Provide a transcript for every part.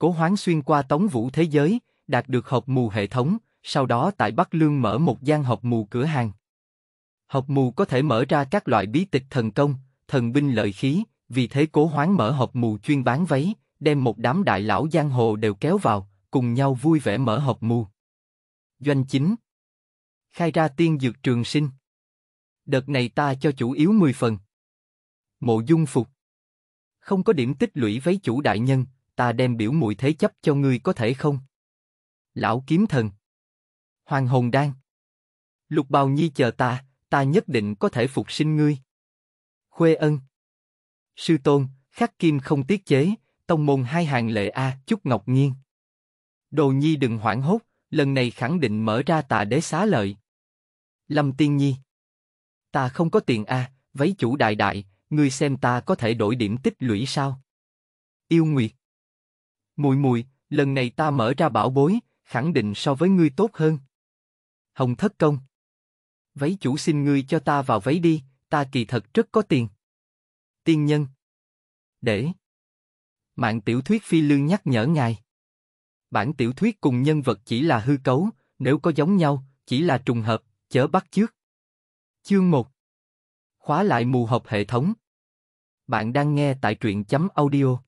Cố hoán xuyên qua tống vũ thế giới, đạt được hộp mù hệ thống, sau đó tại Bắc Lương mở một gian hộp mù cửa hàng. Hộp mù có thể mở ra các loại bí tịch thần công, thần binh lợi khí, vì thế cố hoán mở hộp mù chuyên bán váy, đem một đám đại lão giang hồ đều kéo vào, cùng nhau vui vẻ mở hộp mù. Doanh chính Khai ra tiên dược trường sinh Đợt này ta cho chủ yếu 10 phần. Mộ dung phục Không có điểm tích lũy với chủ đại nhân, ta đem biểu muội thế chấp cho ngươi có thể không? Lão kiếm thần. Hoàng hồn đan. Lục bào nhi chờ ta, ta nhất định có thể phục sinh ngươi. Khuê ân. Sư tôn, khắc kim không tiết chế, tông môn hai hàng lệ A, chúc ngọc nghiêng. Đồ nhi đừng hoảng hốt, lần này khẳng định mở ra tà đế xá lợi. Lâm tiên nhi. Ta không có tiền A, vấy chủ đại đại, ngươi xem ta có thể đổi điểm tích lũy sao? Yêu Nguyệt. Mùi mùi, lần này ta mở ra bảo bối, khẳng định so với ngươi tốt hơn. Hồng thất công. Váy chủ xin ngươi cho ta vào váy đi, ta kỳ thật rất có tiền. Tiên nhân. Để. Mạng tiểu thuyết phi lương nhắc nhở ngài. Bản tiểu thuyết cùng nhân vật chỉ là hư cấu, nếu có giống nhau, chỉ là trùng hợp, chớ bắt chước. Chương 1 Khóa lại mù hộp hệ thống Bạn đang nghe tại truyện chấm audio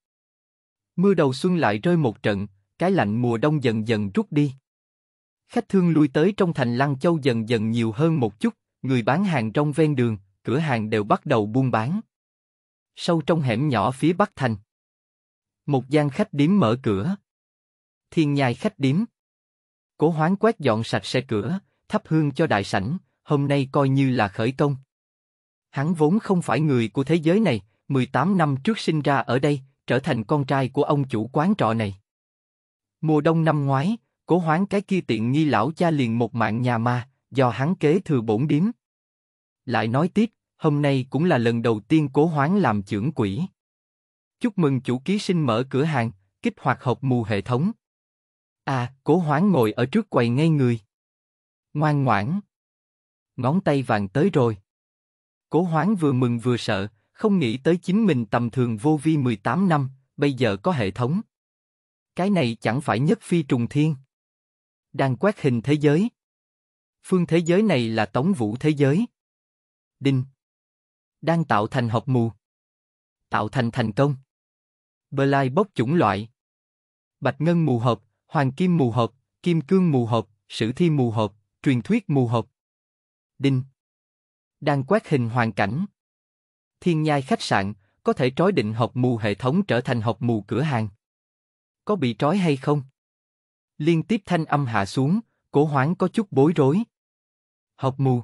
Mưa đầu xuân lại rơi một trận, cái lạnh mùa đông dần dần rút đi. Khách thương lui tới trong thành Lăng Châu dần dần nhiều hơn một chút, người bán hàng trong ven đường, cửa hàng đều bắt đầu buôn bán. Sâu trong hẻm nhỏ phía bắc thành, một gian khách điếm mở cửa. Thiên nhai khách điếm. Cố Hoán quét dọn sạch xe cửa, thắp hương cho đại sảnh, hôm nay coi như là khởi công. Hắn vốn không phải người của thế giới này, 18 năm trước sinh ra ở đây, trở thành con trai của ông chủ quán trọ này. Mùa đông năm ngoái, cố hoán cái kia tiện nghi lão cha liền một mạng nhà ma, do hắn kế thừa bổn điếm. Lại nói tiếp, hôm nay cũng là lần đầu tiên cố hoán làm trưởng quỷ. Chúc mừng chủ ký sinh mở cửa hàng, kích hoạt hộp mù hệ thống. À, cố hoán ngồi ở trước quầy ngay người. Ngoan ngoãn. Ngón tay vàng tới rồi. Cố hoán vừa mừng vừa sợ, không nghĩ tới chính mình tầm thường vô vi 18 năm, bây giờ có hệ thống. Cái này chẳng phải nhất phi trùng thiên. Đang quét hình thế giới. Phương thế giới này là tống vũ thế giới. Đinh. Đang tạo thành học mù. Tạo thành thành công. Bơ lai bốc chủng loại. Bạch ngân mù hợp, hoàng kim mù hợp, kim cương mù hợp, sử thi mù hợp, truyền thuyết mù hợp. Đinh. Đang quét hình hoàn cảnh thiên nhai khách sạn, có thể trói định học mù hệ thống trở thành học mù cửa hàng. Có bị trói hay không? Liên tiếp thanh âm hạ xuống, cố hoáng có chút bối rối. Học mù.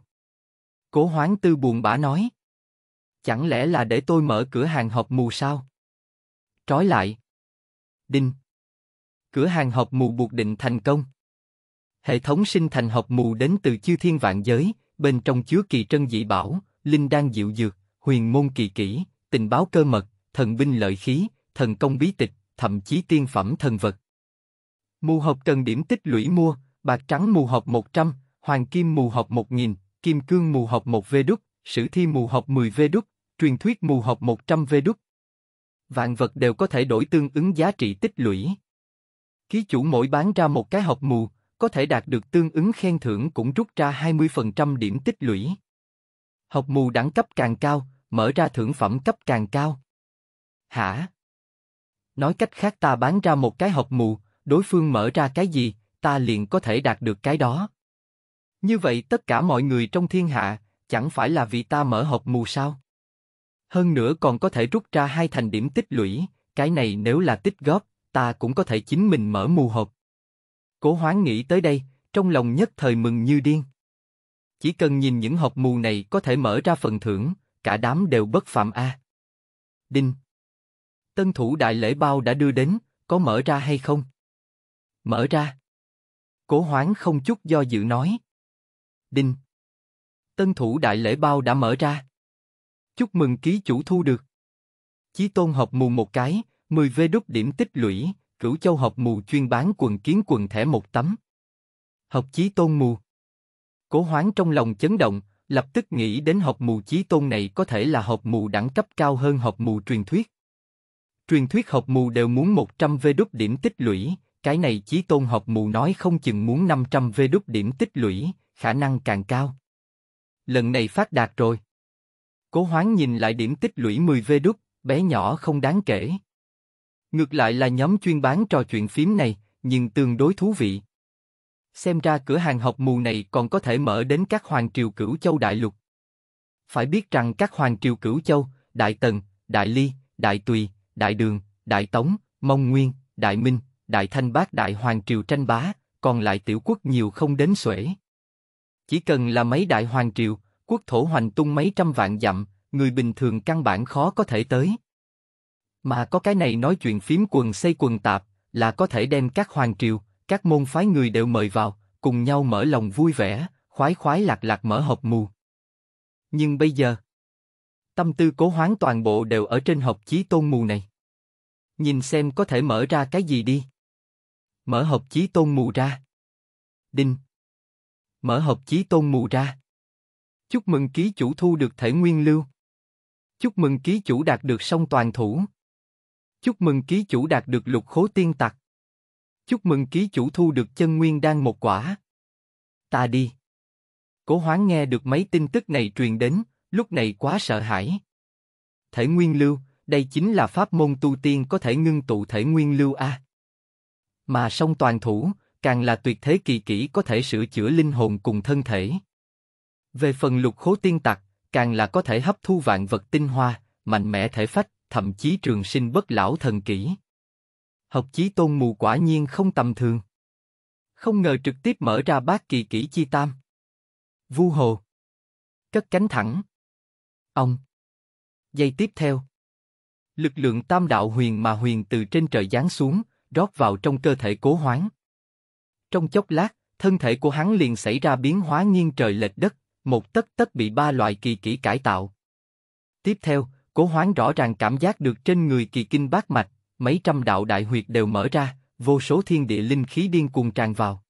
cố hoáng tư buồn bã nói. Chẳng lẽ là để tôi mở cửa hàng học mù sao? Trói lại. Đinh. Cửa hàng học mù buộc định thành công. Hệ thống sinh thành học mù đến từ chư thiên vạn giới, bên trong chứa kỳ trân dị bảo, linh đang dịu dược, huyền môn kỳ kỹ, tình báo cơ mật, thần binh lợi khí, thần công bí tịch, thậm chí tiên phẩm thần vật. Mù hộp cần điểm tích lũy mua, bạc trắng mù hộp 100, hoàng kim mù hộp 1000, kim cương mù hộp 1 vê đúc, sử thi mù hộp 10 vê đúc, truyền thuyết mù hộp 100 vê đúc. Vạn vật đều có thể đổi tương ứng giá trị tích lũy. Ký chủ mỗi bán ra một cái hộp mù, có thể đạt được tương ứng khen thưởng cũng rút ra 20% điểm tích lũy. Học mù đẳng cấp càng cao, mở ra thưởng phẩm cấp càng cao. Hả? Nói cách khác ta bán ra một cái hộp mù, đối phương mở ra cái gì, ta liền có thể đạt được cái đó. Như vậy tất cả mọi người trong thiên hạ, chẳng phải là vì ta mở hộp mù sao? Hơn nữa còn có thể rút ra hai thành điểm tích lũy, cái này nếu là tích góp, ta cũng có thể chính mình mở mù hộp. Cố hoán nghĩ tới đây, trong lòng nhất thời mừng như điên. Chỉ cần nhìn những hộp mù này có thể mở ra phần thưởng, cả đám đều bất phạm a. Đinh. Tân thủ đại lễ bao đã đưa đến, có mở ra hay không? Mở ra. Cố Hoáng không chút do dự nói. Đinh. Tân thủ đại lễ bao đã mở ra. Chúc mừng ký chủ thu được. Chí tôn học mù một cái, 10 vê đúc điểm tích lũy, cửu châu học mù chuyên bán quần kiến quần thẻ một tấm. Học chí tôn mù. Cố Hoáng trong lòng chấn động, lập tức nghĩ đến học mù chí tôn này có thể là học mù đẳng cấp cao hơn học mù truyền thuyết. Truyền thuyết học mù đều muốn 100 vê đúc điểm tích lũy, cái này chí tôn học mù nói không chừng muốn 500 vê đúc điểm tích lũy, khả năng càng cao. Lần này phát đạt rồi. Cố hoán nhìn lại điểm tích lũy 10 vê đúc, bé nhỏ không đáng kể. Ngược lại là nhóm chuyên bán trò chuyện phím này, nhưng tương đối thú vị. Xem ra cửa hàng học mù này còn có thể mở đến các hoàng triều cửu châu đại lục. Phải biết rằng các hoàng triều cửu châu, Đại Tần, Đại Ly, Đại Tùy, Đại Đường, Đại Tống, Mông Nguyên, Đại Minh, Đại Thanh Bác Đại Hoàng Triều tranh bá, còn lại tiểu quốc nhiều không đến xuể. Chỉ cần là mấy đại hoàng triều, quốc thổ hoành tung mấy trăm vạn dặm, người bình thường căn bản khó có thể tới. Mà có cái này nói chuyện phím quần xây quần tạp, là có thể đem các hoàng triều, các môn phái người đều mời vào, cùng nhau mở lòng vui vẻ, khoái khoái lạc lạc mở hộp mù. Nhưng bây giờ, tâm tư cố hoán toàn bộ đều ở trên hộp chí tôn mù này. Nhìn xem có thể mở ra cái gì đi. Mở hộp chí tôn mù ra. Đinh. Mở hộp chí tôn mù ra. Chúc mừng ký chủ thu được thể nguyên lưu. Chúc mừng ký chủ đạt được song toàn thủ. Chúc mừng ký chủ đạt được lục khố tiên tặc. Chúc mừng ký chủ thu được chân nguyên đan một quả. Ta đi. Cố hoán nghe được mấy tin tức này truyền đến, lúc này quá sợ hãi. Thể nguyên lưu, đây chính là pháp môn tu tiên có thể ngưng tụ thể nguyên lưu a. Mà song toàn thủ, càng là tuyệt thế kỳ kỹ có thể sửa chữa linh hồn cùng thân thể. Về phần lục khố tiên tặc, càng là có thể hấp thu vạn vật tinh hoa, mạnh mẽ thể phách, thậm chí trường sinh bất lão thần kỹ. Học chí tôn mù quả nhiên không tầm thường. Không ngờ trực tiếp mở ra bát kỳ kỹ chi tam. Vu hồ. Cất cánh thẳng. Ông. dây tiếp theo. Lực lượng tam đạo huyền mà huyền từ trên trời giáng xuống, rót vào trong cơ thể cố hoáng. Trong chốc lát, thân thể của hắn liền xảy ra biến hóa nghiêng trời lệch đất, một tất tất bị ba loại kỳ kỹ cải tạo. Tiếp theo, cố hoáng rõ ràng cảm giác được trên người kỳ kinh bát mạch, mấy trăm đạo đại huyệt đều mở ra, vô số thiên địa linh khí điên cuồng tràn vào.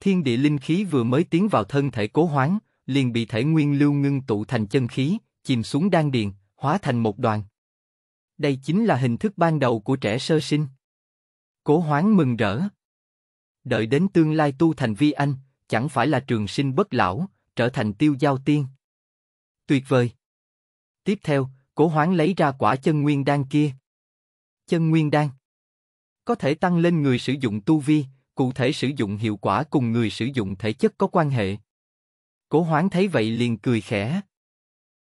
Thiên địa linh khí vừa mới tiến vào thân thể cố hoán, liền bị thể nguyên lưu ngưng tụ thành chân khí, chìm xuống đan điền, hóa thành một đoàn. Đây chính là hình thức ban đầu của trẻ sơ sinh. Cố hoán mừng rỡ. Đợi đến tương lai tu thành vi anh, chẳng phải là trường sinh bất lão, trở thành tiêu giao tiên. Tuyệt vời. Tiếp theo, cố hoán lấy ra quả chân nguyên đan kia chân nguyên đan. Có thể tăng lên người sử dụng tu vi, cụ thể sử dụng hiệu quả cùng người sử dụng thể chất có quan hệ. Cố hoán thấy vậy liền cười khẽ.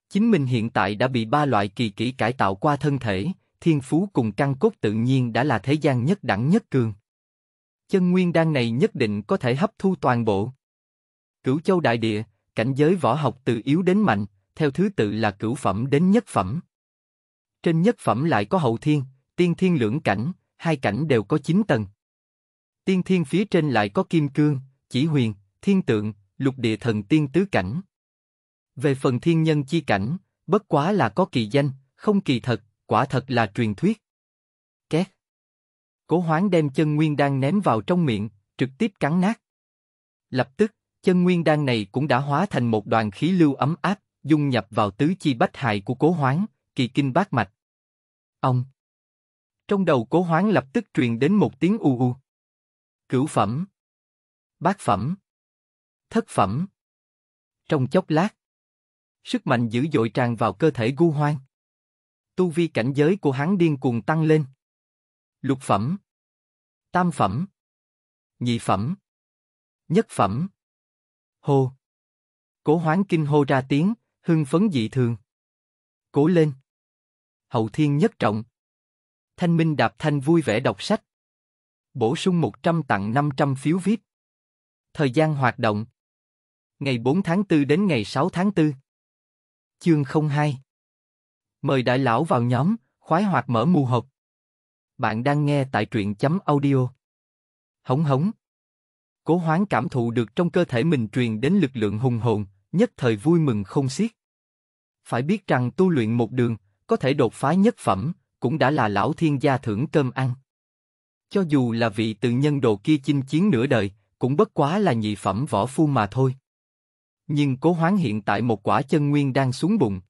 Chính mình hiện tại đã bị ba loại kỳ kỹ cải tạo qua thân thể, thiên phú cùng căn cốt tự nhiên đã là thế gian nhất đẳng nhất cường. Chân nguyên đan này nhất định có thể hấp thu toàn bộ. Cửu châu đại địa, cảnh giới võ học từ yếu đến mạnh, theo thứ tự là cửu phẩm đến nhất phẩm. Trên nhất phẩm lại có hậu thiên, tiên thiên lưỡng cảnh, hai cảnh đều có 9 tầng. Tiên thiên phía trên lại có kim cương, chỉ huyền, thiên tượng, lục địa thần tiên tứ cảnh. Về phần thiên nhân chi cảnh, bất quá là có kỳ danh, không kỳ thật, quả thật là truyền thuyết. Két. Cố hoáng đem chân nguyên đang ném vào trong miệng, trực tiếp cắn nát. Lập tức, chân nguyên đan này cũng đã hóa thành một đoàn khí lưu ấm áp, dung nhập vào tứ chi bách hại của cố hoáng, kỳ kinh bát mạch. Ông trong đầu cố hoán lập tức truyền đến một tiếng u u. Cửu phẩm. Bát phẩm. Thất phẩm. Trong chốc lát, sức mạnh dữ dội tràn vào cơ thể gu hoang. Tu vi cảnh giới của hắn điên cuồng tăng lên. Lục phẩm. Tam phẩm. Nhị phẩm. Nhất phẩm. Hô. Cố hoán kinh hô ra tiếng, hưng phấn dị thường. Cố lên. Hậu thiên nhất trọng, Thanh Minh Đạp Thanh vui vẻ đọc sách. Bổ sung 100 tặng 500 phiếu VIP. Thời gian hoạt động. Ngày 4 tháng 4 đến ngày 6 tháng 4. Chương 02. Mời đại lão vào nhóm, khoái hoạt mở mù hộp. Bạn đang nghe tại truyện chấm audio. Hống hống. Cố hoán cảm thụ được trong cơ thể mình truyền đến lực lượng hùng hồn, nhất thời vui mừng không xiết. Phải biết rằng tu luyện một đường, có thể đột phá nhất phẩm, cũng đã là lão thiên gia thưởng cơm ăn. Cho dù là vị tự nhân đồ kia chinh chiến nửa đời, cũng bất quá là nhị phẩm võ phu mà thôi. Nhưng cố hoán hiện tại một quả chân nguyên đang xuống bụng.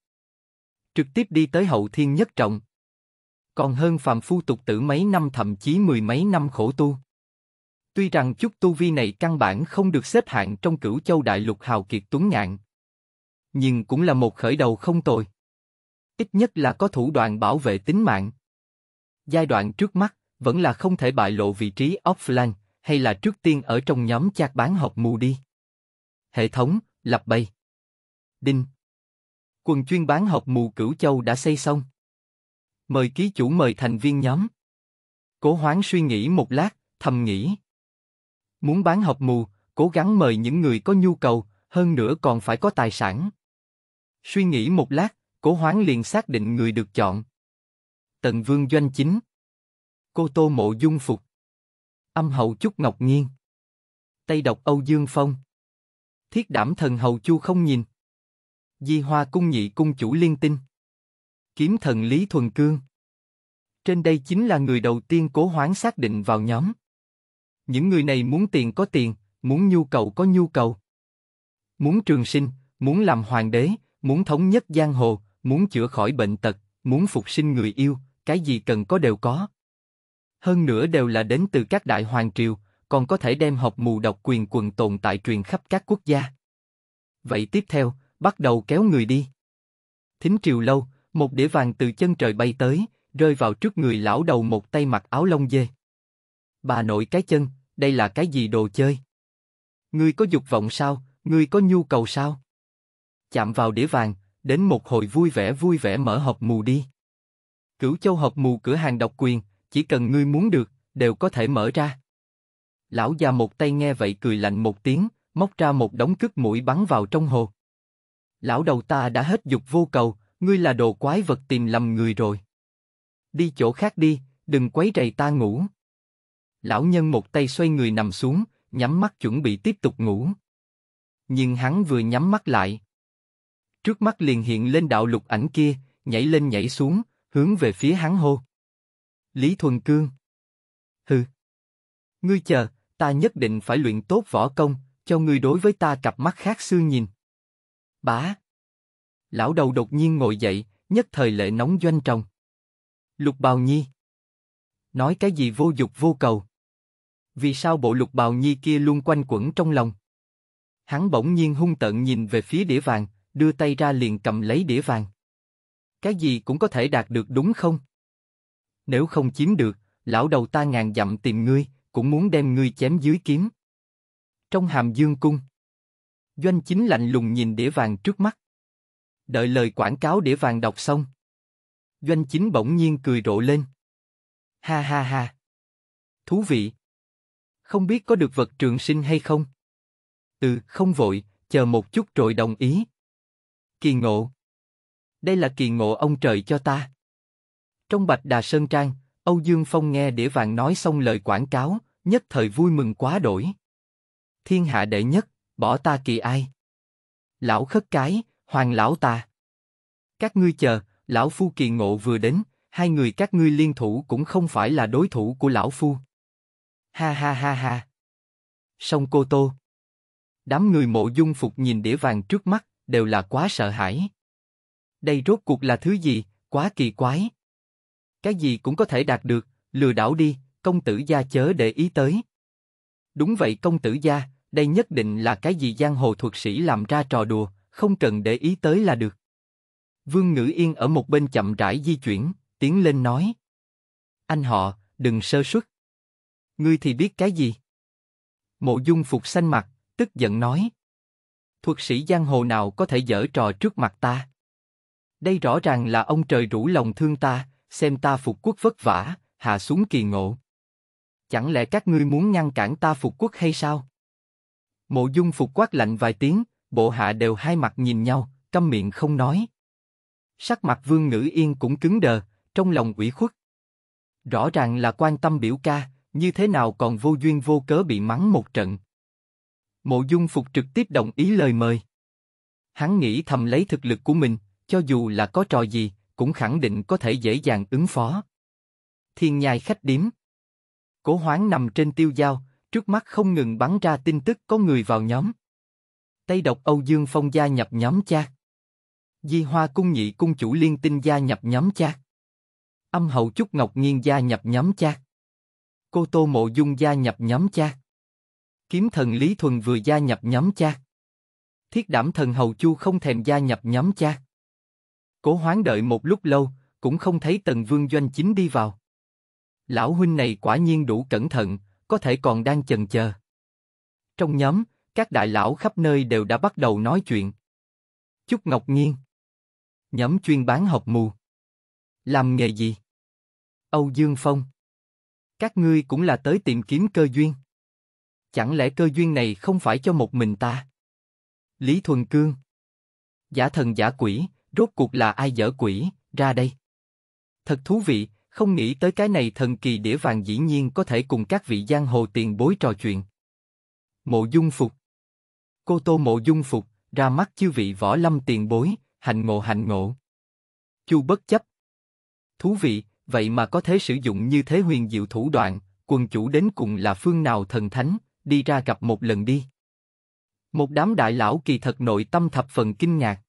Trực tiếp đi tới hậu thiên nhất trọng. Còn hơn phàm phu tục tử mấy năm thậm chí mười mấy năm khổ tu. Tuy rằng chút tu vi này căn bản không được xếp hạng trong cửu châu đại lục hào kiệt tuấn ngạn. Nhưng cũng là một khởi đầu không tồi ít nhất là có thủ đoạn bảo vệ tính mạng. Giai đoạn trước mắt, vẫn là không thể bại lộ vị trí offline, hay là trước tiên ở trong nhóm chat bán học mù đi. Hệ thống, lập bay Đinh. Quần chuyên bán học mù cửu châu đã xây xong. Mời ký chủ mời thành viên nhóm. Cố hoán suy nghĩ một lát, thầm nghĩ. Muốn bán học mù, cố gắng mời những người có nhu cầu, hơn nữa còn phải có tài sản. Suy nghĩ một lát, Cố Hoán liền xác định người được chọn. Tần Vương Doanh Chính, Cô Tô Mộ Dung Phục, Âm Hậu Trúc Ngọc Nghiên, Tây Độc Âu Dương Phong, Thiết Đảm Thần Hầu Chu Không Nhìn, Di Hoa Cung Nhị Cung Chủ Liên Tinh, Kiếm Thần Lý Thuần Cương. Trên đây chính là người đầu tiên Cố Hoán xác định vào nhóm. Những người này muốn tiền có tiền, muốn nhu cầu có nhu cầu. Muốn trường sinh, muốn làm hoàng đế, muốn thống nhất giang hồ, muốn chữa khỏi bệnh tật, muốn phục sinh người yêu, cái gì cần có đều có. Hơn nữa đều là đến từ các đại hoàng triều, còn có thể đem học mù độc quyền quần tồn tại truyền khắp các quốc gia. Vậy tiếp theo, bắt đầu kéo người đi. Thính triều lâu, một đĩa vàng từ chân trời bay tới, rơi vào trước người lão đầu một tay mặc áo lông dê. Bà nội cái chân, đây là cái gì đồ chơi? Ngươi có dục vọng sao, ngươi có nhu cầu sao? Chạm vào đĩa vàng, đến một hồi vui vẻ vui vẻ mở hộp mù đi. Cửu Châu hộp mù cửa hàng độc quyền, chỉ cần ngươi muốn được, đều có thể mở ra. Lão già một tay nghe vậy cười lạnh một tiếng, móc ra một đống cứt mũi bắn vào trong hồ. Lão đầu ta đã hết dục vô cầu, ngươi là đồ quái vật tìm lầm người rồi. Đi chỗ khác đi, đừng quấy rầy ta ngủ. Lão nhân một tay xoay người nằm xuống, nhắm mắt chuẩn bị tiếp tục ngủ. Nhưng hắn vừa nhắm mắt lại, trước mắt liền hiện lên đạo lục ảnh kia, nhảy lên nhảy xuống, hướng về phía hắn hô. Lý Thuần Cương. Hừ. Ngươi chờ, ta nhất định phải luyện tốt võ công, cho ngươi đối với ta cặp mắt khác xưa nhìn. Bá. Lão đầu đột nhiên ngồi dậy, nhất thời lệ nóng doanh trồng. Lục Bào Nhi. Nói cái gì vô dục vô cầu. Vì sao bộ lục bào nhi kia luôn quanh quẩn trong lòng? Hắn bỗng nhiên hung tợn nhìn về phía đĩa vàng, đưa tay ra liền cầm lấy đĩa vàng. Cái gì cũng có thể đạt được đúng không? Nếu không chiếm được, lão đầu ta ngàn dặm tìm ngươi, cũng muốn đem ngươi chém dưới kiếm. Trong hàm dương cung, Doanh chính lạnh lùng nhìn đĩa vàng trước mắt. Đợi lời quảng cáo đĩa vàng đọc xong. Doanh chính bỗng nhiên cười rộ lên. Ha ha ha. Thú vị. Không biết có được vật trường sinh hay không? Ừ, không vội, chờ một chút rồi đồng ý, Kỳ ngộ. Đây là kỳ ngộ ông trời cho ta. Trong Bạch Đà Sơn Trang, Âu Dương Phong nghe Đĩa Vàng nói xong lời quảng cáo, nhất thời vui mừng quá đổi. Thiên hạ đệ nhất, bỏ ta kỳ ai? Lão khất cái, hoàng lão ta. Các ngươi chờ, lão phu kỳ ngộ vừa đến, hai người các ngươi liên thủ cũng không phải là đối thủ của lão phu. Ha ha ha ha. Sông Cô Tô. Đám người mộ dung phục nhìn đĩa vàng trước mắt, đều là quá sợ hãi. Đây rốt cuộc là thứ gì, quá kỳ quái. Cái gì cũng có thể đạt được, lừa đảo đi, công tử gia chớ để ý tới. Đúng vậy công tử gia, đây nhất định là cái gì giang hồ thuật sĩ làm ra trò đùa, không cần để ý tới là được. Vương Ngữ Yên ở một bên chậm rãi di chuyển, tiến lên nói. Anh họ, đừng sơ suất. Ngươi thì biết cái gì? Mộ dung phục xanh mặt, tức giận nói thuật sĩ giang hồ nào có thể dở trò trước mặt ta? Đây rõ ràng là ông trời rủ lòng thương ta, xem ta phục quốc vất vả, hạ xuống kỳ ngộ. Chẳng lẽ các ngươi muốn ngăn cản ta phục quốc hay sao? Mộ dung phục quát lạnh vài tiếng, bộ hạ đều hai mặt nhìn nhau, câm miệng không nói. Sắc mặt vương ngữ yên cũng cứng đờ, trong lòng ủy khuất. Rõ ràng là quan tâm biểu ca, như thế nào còn vô duyên vô cớ bị mắng một trận. Mộ Dung Phục trực tiếp đồng ý lời mời. Hắn nghĩ thầm lấy thực lực của mình, cho dù là có trò gì, cũng khẳng định có thể dễ dàng ứng phó. Thiên nhai khách điếm. Cố hoáng nằm trên tiêu dao, trước mắt không ngừng bắn ra tin tức có người vào nhóm. Tây độc Âu Dương Phong gia nhập nhóm chat. Di Hoa Cung Nhị Cung Chủ Liên Tinh gia nhập nhóm chat. Âm Hậu Trúc Ngọc Nghiên gia nhập nhóm chat. Cô Tô Mộ Dung gia nhập nhóm chat. Kiếm thần Lý Thuần vừa gia nhập nhóm chat. Thiết đảm thần Hầu Chu không thèm gia nhập nhóm chat. Cố hoán đợi một lúc lâu, cũng không thấy Tần Vương Doanh Chính đi vào. Lão huynh này quả nhiên đủ cẩn thận, có thể còn đang chần chờ. Trong nhóm, các đại lão khắp nơi đều đã bắt đầu nói chuyện. Chúc Ngọc Nhiên Nhóm chuyên bán học mù Làm nghề gì? Âu Dương Phong Các ngươi cũng là tới tìm kiếm cơ duyên. Chẳng lẽ cơ duyên này không phải cho một mình ta? Lý Thuần Cương Giả thần giả quỷ, rốt cuộc là ai dở quỷ, ra đây. Thật thú vị, không nghĩ tới cái này thần kỳ đĩa vàng dĩ nhiên có thể cùng các vị giang hồ tiền bối trò chuyện. Mộ Dung Phục Cô Tô Mộ Dung Phục, ra mắt chư vị võ lâm tiền bối, hành ngộ hành ngộ. Chu bất chấp. Thú vị, vậy mà có thể sử dụng như thế huyền diệu thủ đoạn, quần chủ đến cùng là phương nào thần thánh, đi ra gặp một lần đi. Một đám đại lão kỳ thật nội tâm thập phần kinh ngạc.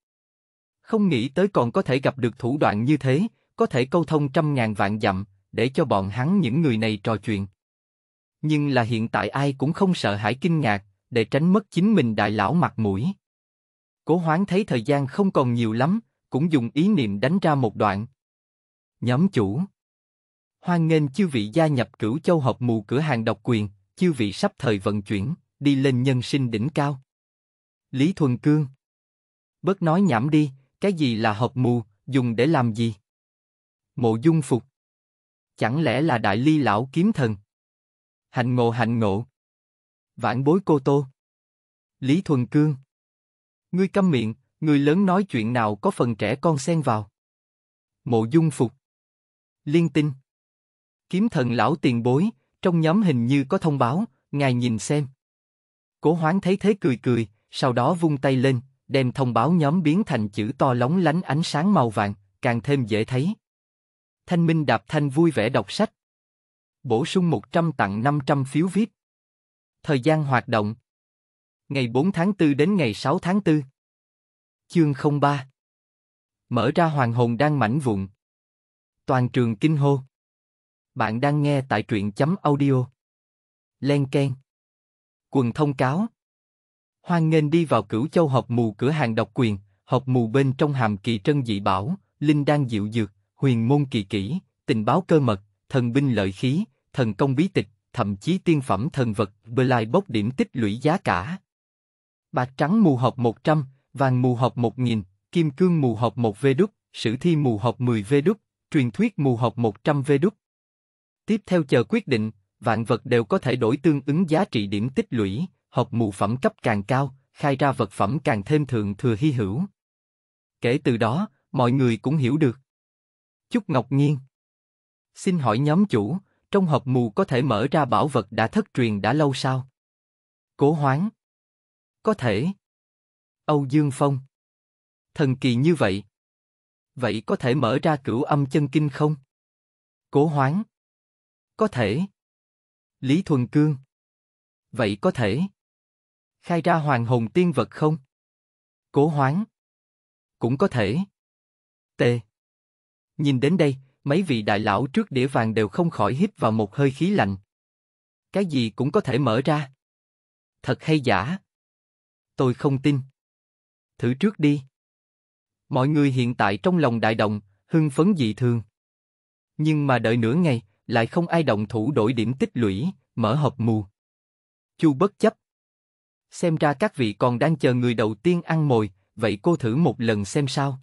Không nghĩ tới còn có thể gặp được thủ đoạn như thế, có thể câu thông trăm ngàn vạn dặm, để cho bọn hắn những người này trò chuyện. Nhưng là hiện tại ai cũng không sợ hãi kinh ngạc, để tránh mất chính mình đại lão mặt mũi. Cố hoán thấy thời gian không còn nhiều lắm, cũng dùng ý niệm đánh ra một đoạn. Nhóm chủ Hoan nghênh chư vị gia nhập cửu châu hợp mù cửa hàng độc quyền, chư vị sắp thời vận chuyển, đi lên nhân sinh đỉnh cao. Lý Thuần Cương Bớt nói nhảm đi, cái gì là hộp mù, dùng để làm gì? Mộ dung phục Chẳng lẽ là đại ly lão kiếm thần? Hạnh ngộ hạnh ngộ Vãn bối cô tô Lý Thuần Cương Ngươi câm miệng, người lớn nói chuyện nào có phần trẻ con xen vào. Mộ dung phục Liên tinh Kiếm thần lão tiền bối, trong nhóm hình như có thông báo, ngài nhìn xem. Cố hoán thấy thế cười cười, sau đó vung tay lên, đem thông báo nhóm biến thành chữ to lóng lánh ánh sáng màu vàng, càng thêm dễ thấy. Thanh Minh Đạp Thanh vui vẻ đọc sách. Bổ sung 100 tặng 500 phiếu viết Thời gian hoạt động. Ngày 4 tháng 4 đến ngày 6 tháng 4. Chương 03. Mở ra hoàng hồn đang mảnh vụn. Toàn trường kinh hô. Bạn đang nghe tại truyện chấm audio. Len Ken Quần thông cáo Hoan nghênh đi vào cửu châu hộp mù cửa hàng độc quyền, hộp mù bên trong hàm kỳ trân dị bảo, linh đang dịu dược, huyền môn kỳ kỹ, tình báo cơ mật, thần binh lợi khí, thần công bí tịch, thậm chí tiên phẩm thần vật, bơ lai bốc điểm tích lũy giá cả. Bạc trắng mù họp 100, vàng mù họp 1000, kim cương mù hộp 1 vê đúc, sử thi mù hộp 10 vê đúc, truyền thuyết mù hộp 100 vê đúc, tiếp theo chờ quyết định, vạn vật đều có thể đổi tương ứng giá trị điểm tích lũy, hộp mù phẩm cấp càng cao, khai ra vật phẩm càng thêm thường thừa hy hữu. Kể từ đó, mọi người cũng hiểu được. Chúc Ngọc Nhiên Xin hỏi nhóm chủ, trong hộp mù có thể mở ra bảo vật đã thất truyền đã lâu sao? Cố hoáng Có thể Âu Dương Phong Thần kỳ như vậy Vậy có thể mở ra cửu âm chân kinh không? Cố hoáng có thể. Lý Thuần Cương. Vậy có thể. Khai ra hoàng hồn tiên vật không? Cố hoán. Cũng có thể. T. Nhìn đến đây, mấy vị đại lão trước đĩa vàng đều không khỏi hít vào một hơi khí lạnh. Cái gì cũng có thể mở ra. Thật hay giả? Tôi không tin. Thử trước đi. Mọi người hiện tại trong lòng đại động, hưng phấn dị thường. Nhưng mà đợi nửa ngày, lại không ai động thủ đổi điểm tích lũy, mở hộp mù. Chu bất chấp. Xem ra các vị còn đang chờ người đầu tiên ăn mồi, vậy cô thử một lần xem sao.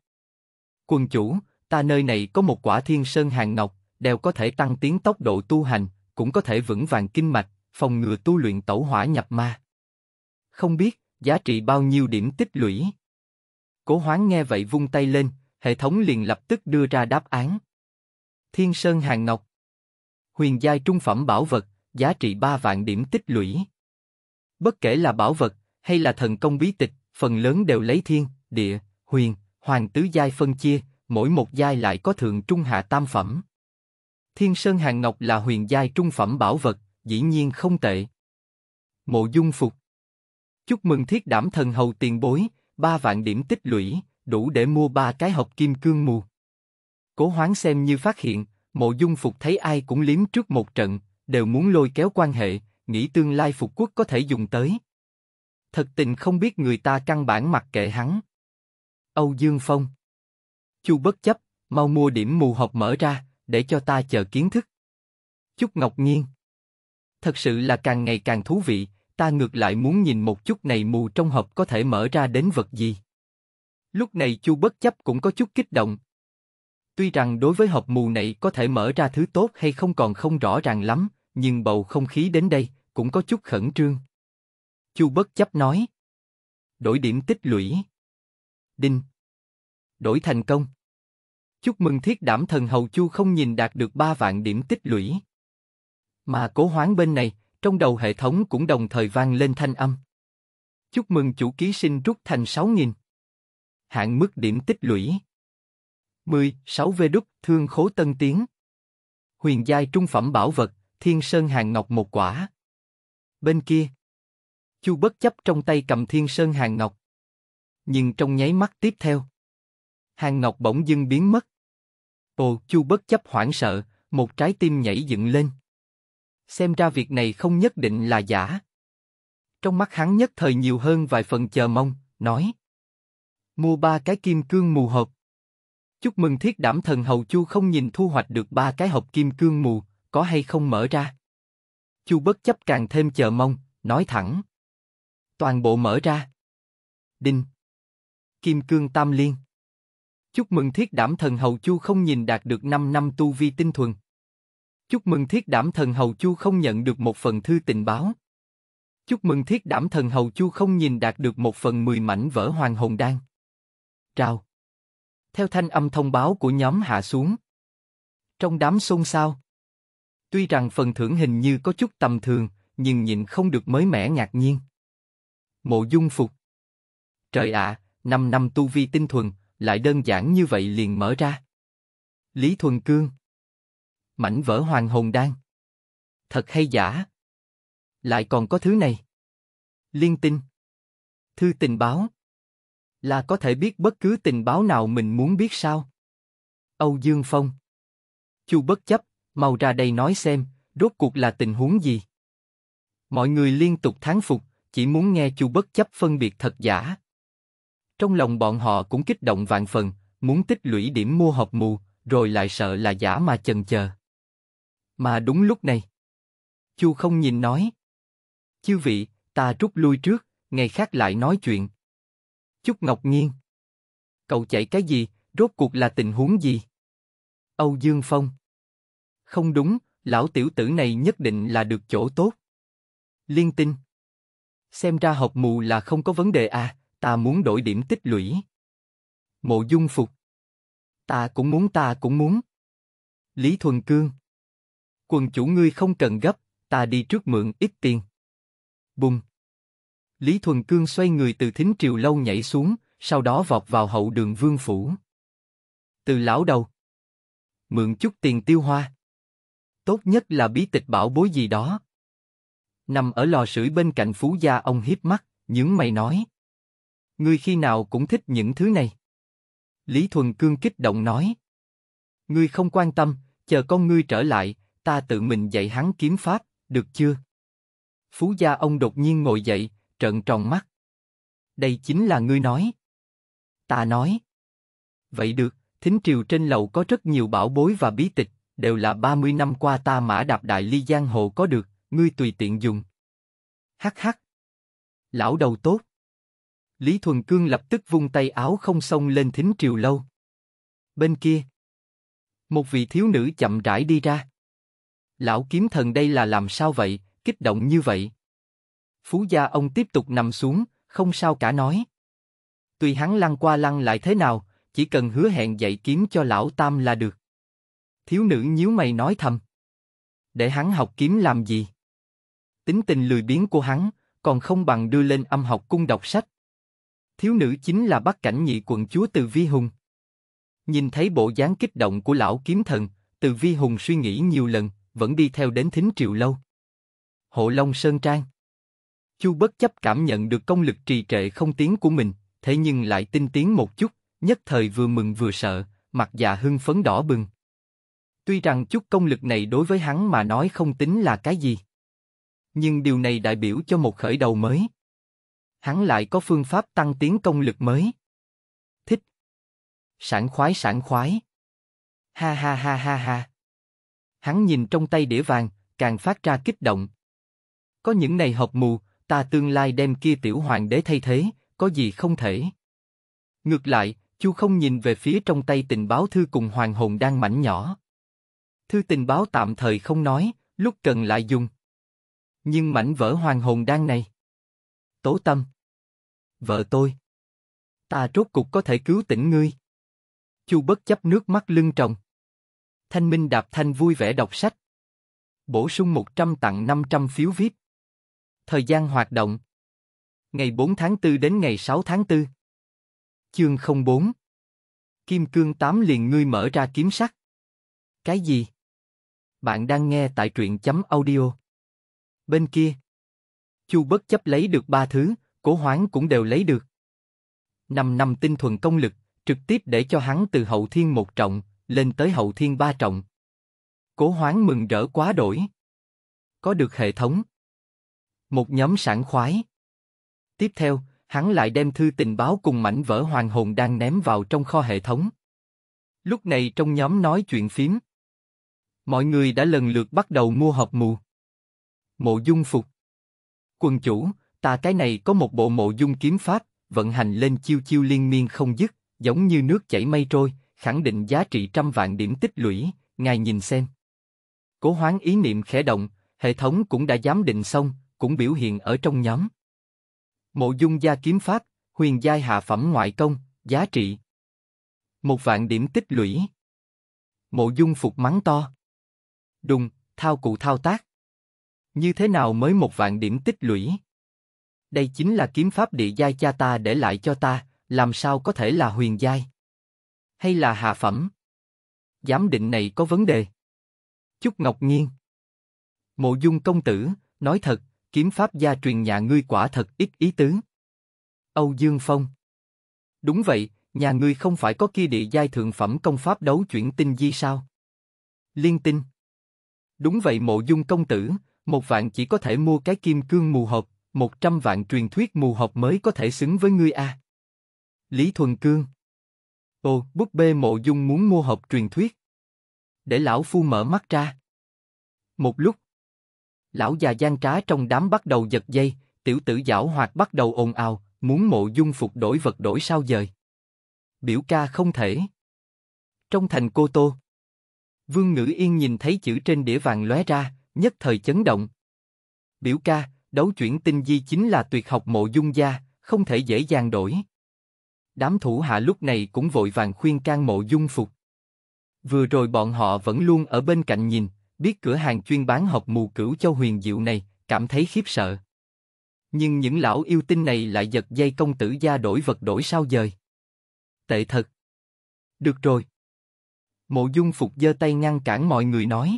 Quân chủ, ta nơi này có một quả thiên sơn hàng ngọc, đều có thể tăng tiến tốc độ tu hành, cũng có thể vững vàng kinh mạch, phòng ngừa tu luyện tẩu hỏa nhập ma. Không biết, giá trị bao nhiêu điểm tích lũy? Cố hoán nghe vậy vung tay lên, hệ thống liền lập tức đưa ra đáp án. Thiên Sơn Hàng Ngọc, huyền giai trung phẩm bảo vật, giá trị 3 vạn điểm tích lũy. Bất kể là bảo vật hay là thần công bí tịch, phần lớn đều lấy thiên, địa, huyền, hoàng tứ giai phân chia, mỗi một giai lại có thượng trung hạ tam phẩm. Thiên Sơn Hàng Ngọc là huyền giai trung phẩm bảo vật, dĩ nhiên không tệ. Mộ Dung Phục Chúc mừng thiết đảm thần hầu tiền bối, 3 vạn điểm tích lũy, đủ để mua ba cái hộp kim cương mù. Cố hoán xem như phát hiện, Mộ Dung Phục thấy ai cũng liếm trước một trận, đều muốn lôi kéo quan hệ, nghĩ tương lai Phục Quốc có thể dùng tới. Thật tình không biết người ta căn bản mặc kệ hắn. Âu Dương Phong Chu bất chấp, mau mua điểm mù hộp mở ra, để cho ta chờ kiến thức. Chúc Ngọc Nhiên Thật sự là càng ngày càng thú vị, ta ngược lại muốn nhìn một chút này mù trong hộp có thể mở ra đến vật gì. Lúc này Chu bất chấp cũng có chút kích động, Tuy rằng đối với học mù này có thể mở ra thứ tốt hay không còn không rõ ràng lắm, nhưng bầu không khí đến đây cũng có chút khẩn trương. Chu bất chấp nói. Đổi điểm tích lũy. Đinh. Đổi thành công. Chúc mừng thiết đảm thần hầu Chu không nhìn đạt được 3 vạn điểm tích lũy. Mà cố hoán bên này, trong đầu hệ thống cũng đồng thời vang lên thanh âm. Chúc mừng chủ ký sinh rút thành 6.000. Hạn mức điểm tích lũy. 10, 6 V đúc, thương khố tân tiến. Huyền giai trung phẩm bảo vật, thiên sơn hàng ngọc một quả. Bên kia, Chu bất chấp trong tay cầm thiên sơn hàng ngọc. Nhưng trong nháy mắt tiếp theo, hàng ngọc bỗng dưng biến mất. Ồ, Chu bất chấp hoảng sợ, một trái tim nhảy dựng lên. Xem ra việc này không nhất định là giả. Trong mắt hắn nhất thời nhiều hơn vài phần chờ mong, nói. Mua ba cái kim cương mù hộp. Chúc mừng thiết đảm thần hầu Chu không nhìn thu hoạch được ba cái hộp kim cương mù, có hay không mở ra? Chu bất chấp càng thêm chờ mong, nói thẳng. Toàn bộ mở ra. Đinh. Kim cương tam liên. Chúc mừng thiết đảm thần hầu Chu không nhìn đạt được 5 năm tu vi tinh thuần. Chúc mừng thiết đảm thần hầu Chu không nhận được một phần thư tình báo. Chúc mừng thiết đảm thần hầu Chu không nhìn đạt được một phần mười mảnh vỡ hoàng hồn đan. Trao theo thanh âm thông báo của nhóm hạ xuống. Trong đám xôn xao, tuy rằng phần thưởng hình như có chút tầm thường, nhưng nhìn không được mới mẻ ngạc nhiên. Mộ dung phục. Trời ạ, à, 5 năm tu vi tinh thuần, lại đơn giản như vậy liền mở ra. Lý Thuần Cương. Mảnh vỡ hoàng hồn đan. Thật hay giả? Lại còn có thứ này. Liên tin. Thư tình báo. Là có thể biết bất cứ tình báo nào mình muốn biết sao? Âu Dương Phong Chu bất chấp, mau ra đây nói xem, rốt cuộc là tình huống gì? Mọi người liên tục thán phục, chỉ muốn nghe Chu bất chấp phân biệt thật giả. Trong lòng bọn họ cũng kích động vạn phần, muốn tích lũy điểm mua hộp mù, rồi lại sợ là giả mà chần chờ. Mà đúng lúc này, Chu không nhìn nói. Chư vị, ta rút lui trước, ngày khác lại nói chuyện. Chúc Ngọc Nhiên. Cậu chạy cái gì, rốt cuộc là tình huống gì? Âu Dương Phong. Không đúng, lão tiểu tử này nhất định là được chỗ tốt. Liên tinh. Xem ra học mù là không có vấn đề à, ta muốn đổi điểm tích lũy. Mộ Dung Phục. Ta cũng muốn, ta cũng muốn. Lý Thuần Cương. Quần chủ ngươi không cần gấp, ta đi trước mượn ít tiền. Bùng. Lý Thuần Cương xoay người từ thính triều lâu nhảy xuống, sau đó vọt vào hậu đường vương phủ. Từ lão đầu. Mượn chút tiền tiêu hoa. Tốt nhất là bí tịch bảo bối gì đó. Nằm ở lò sưởi bên cạnh phú gia ông hiếp mắt, những mày nói. Ngươi khi nào cũng thích những thứ này. Lý Thuần Cương kích động nói. Ngươi không quan tâm, chờ con ngươi trở lại, ta tự mình dạy hắn kiếm pháp, được chưa? Phú gia ông đột nhiên ngồi dậy, trợn tròn mắt. Đây chính là ngươi nói. Ta nói. Vậy được, thính triều trên lầu có rất nhiều bảo bối và bí tịch, đều là 30 năm qua ta mã đạp đại ly giang hồ có được, ngươi tùy tiện dùng. Hắc hắc. Lão đầu tốt. Lý Thuần Cương lập tức vung tay áo không xông lên thính triều lâu. Bên kia, một vị thiếu nữ chậm rãi đi ra. Lão kiếm thần đây là làm sao vậy, kích động như vậy? Phú gia ông tiếp tục nằm xuống, không sao cả nói. Tuy hắn lăn qua lăn lại thế nào, chỉ cần hứa hẹn dạy kiếm cho lão tam là được. Thiếu nữ nhíu mày nói thầm. Để hắn học kiếm làm gì? Tính tình lười biếng của hắn, còn không bằng đưa lên âm học cung đọc sách. Thiếu nữ chính là bắc cảnh nhị quận chúa Từ Vi Hùng. Nhìn thấy bộ dáng kích động của lão kiếm thần, Từ Vi Hùng suy nghĩ nhiều lần, vẫn đi theo đến thính triệu lâu. Hộ Long Sơn Trang Chu bất chấp cảm nhận được công lực trì trệ không tiếng của mình, thế nhưng lại tinh tiến một chút, nhất thời vừa mừng vừa sợ, mặt già dạ hưng phấn đỏ bừng. Tuy rằng chút công lực này đối với hắn mà nói không tính là cái gì. Nhưng điều này đại biểu cho một khởi đầu mới. Hắn lại có phương pháp tăng tiến công lực mới. Thích. Sảng khoái sảng khoái. Ha ha ha ha ha. Hắn nhìn trong tay đĩa vàng, càng phát ra kích động. Có những này hộp mù, ta tương lai đem kia tiểu hoàng đế thay thế, có gì không thể? Ngược lại, Chu không nhìn về phía trong tay tình báo thư cùng hoàng hồn đang mảnh nhỏ. Thư tình báo tạm thời không nói, lúc cần lại dùng. Nhưng mảnh vỡ hoàng hồn đang này. Tố tâm. Vợ tôi. Ta rốt cục có thể cứu tỉnh ngươi. Chu bất chấp nước mắt lưng trồng Thanh Minh đạp thanh vui vẻ đọc sách. Bổ sung 100 tặng 500 phiếu viết Thời gian hoạt động Ngày 4 tháng 4 đến ngày 6 tháng 4 Chương 04 Kim cương 8 liền ngươi mở ra kiếm sắt Cái gì? Bạn đang nghe tại truyện chấm audio Bên kia Chu bất chấp lấy được ba thứ, cố hoáng cũng đều lấy được. Năm năm tinh thuần công lực, trực tiếp để cho hắn từ hậu thiên một trọng, lên tới hậu thiên ba trọng. Cố hoáng mừng rỡ quá đổi. Có được hệ thống, một nhóm sảng khoái. Tiếp theo, hắn lại đem thư tình báo cùng mảnh vỡ hoàng hồn đang ném vào trong kho hệ thống. Lúc này trong nhóm nói chuyện phím. Mọi người đã lần lượt bắt đầu mua hộp mù. Mộ dung phục. Quần chủ, ta cái này có một bộ mộ dung kiếm pháp, vận hành lên chiêu chiêu liên miên không dứt, giống như nước chảy mây trôi, khẳng định giá trị trăm vạn điểm tích lũy, ngài nhìn xem. Cố hoán ý niệm khẽ động, hệ thống cũng đã giám định xong, cũng biểu hiện ở trong nhóm. Mộ dung gia kiếm pháp, huyền giai hạ phẩm ngoại công, giá trị. Một vạn điểm tích lũy. Mộ dung phục mắng to. Đùng, thao cụ thao tác. Như thế nào mới một vạn điểm tích lũy? Đây chính là kiếm pháp địa giai cha ta để lại cho ta, làm sao có thể là huyền giai? Hay là hạ phẩm? Giám định này có vấn đề. Chúc Ngọc Nhiên Mộ dung công tử, nói thật, kiếm pháp gia truyền nhà ngươi quả thật ít ý tứ. Âu Dương Phong Đúng vậy, nhà ngươi không phải có kia địa giai thượng phẩm công pháp đấu chuyển tinh di sao? Liên tinh Đúng vậy mộ dung công tử, một vạn chỉ có thể mua cái kim cương mù hộp, một trăm vạn truyền thuyết mù hộp mới có thể xứng với ngươi a. Lý Thuần Cương Ồ, búp bê mộ dung muốn mua hộp truyền thuyết. Để lão phu mở mắt ra. Một lúc, Lão già gian trá trong đám bắt đầu giật dây, tiểu tử giảo hoạt bắt đầu ồn ào, muốn mộ dung phục đổi vật đổi sao dời. Biểu ca không thể. Trong thành Cô Tô, Vương Ngữ Yên nhìn thấy chữ trên đĩa vàng lóe ra, nhất thời chấn động. Biểu ca, đấu chuyển tinh di chính là tuyệt học mộ dung gia, không thể dễ dàng đổi. Đám thủ hạ lúc này cũng vội vàng khuyên can mộ dung phục. Vừa rồi bọn họ vẫn luôn ở bên cạnh nhìn, biết cửa hàng chuyên bán học mù cửu châu huyền diệu này, cảm thấy khiếp sợ. Nhưng những lão yêu tinh này lại giật dây công tử gia đổi vật đổi sao dời. Tệ thật. Được rồi. Mộ dung phục giơ tay ngăn cản mọi người nói.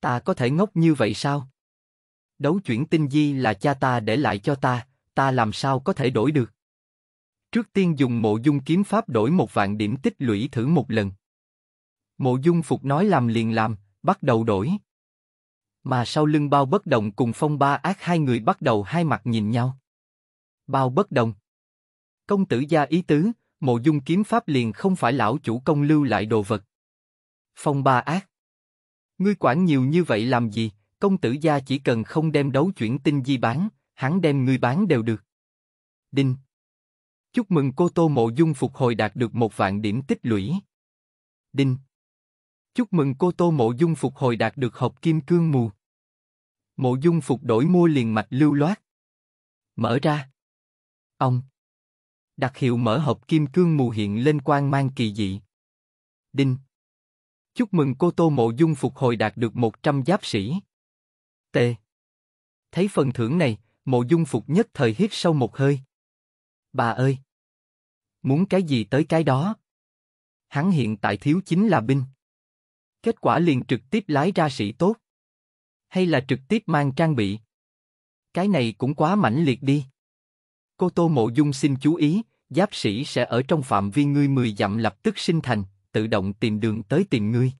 Ta có thể ngốc như vậy sao? Đấu chuyển tinh di là cha ta để lại cho ta, ta làm sao có thể đổi được? Trước tiên dùng mộ dung kiếm pháp đổi một vạn điểm tích lũy thử một lần. Mộ dung phục nói làm liền làm, bắt đầu đổi. Mà sau lưng bao bất động cùng phong ba ác hai người bắt đầu hai mặt nhìn nhau. Bao bất động. Công tử gia ý tứ, mộ dung kiếm pháp liền không phải lão chủ công lưu lại đồ vật. Phong ba ác. Ngươi quản nhiều như vậy làm gì, công tử gia chỉ cần không đem đấu chuyển tinh di bán, hắn đem ngươi bán đều được. Đinh. Chúc mừng cô Tô Mộ Dung phục hồi đạt được một vạn điểm tích lũy. Đinh. Chúc mừng cô Tô Mộ Dung phục hồi đạt được hộp kim cương mù. Mộ Dung phục đổi mua liền mạch lưu loát. Mở ra. Ông. Đặc hiệu mở hộp kim cương mù hiện lên quang mang kỳ dị. Đinh. Chúc mừng cô Tô Mộ Dung phục hồi đạt được 100 giáp sĩ. T. Thấy phần thưởng này, Mộ Dung phục nhất thời hít sâu một hơi. Bà ơi! Muốn cái gì tới cái đó? Hắn hiện tại thiếu chính là binh. Kết quả liền trực tiếp lái ra sĩ tốt. Hay là trực tiếp mang trang bị. Cái này cũng quá mãnh liệt đi. Cô Tô Mộ Dung xin chú ý, giáp sĩ sẽ ở trong phạm vi ngươi 10 dặm lập tức sinh thành, tự động tìm đường tới tìm ngươi.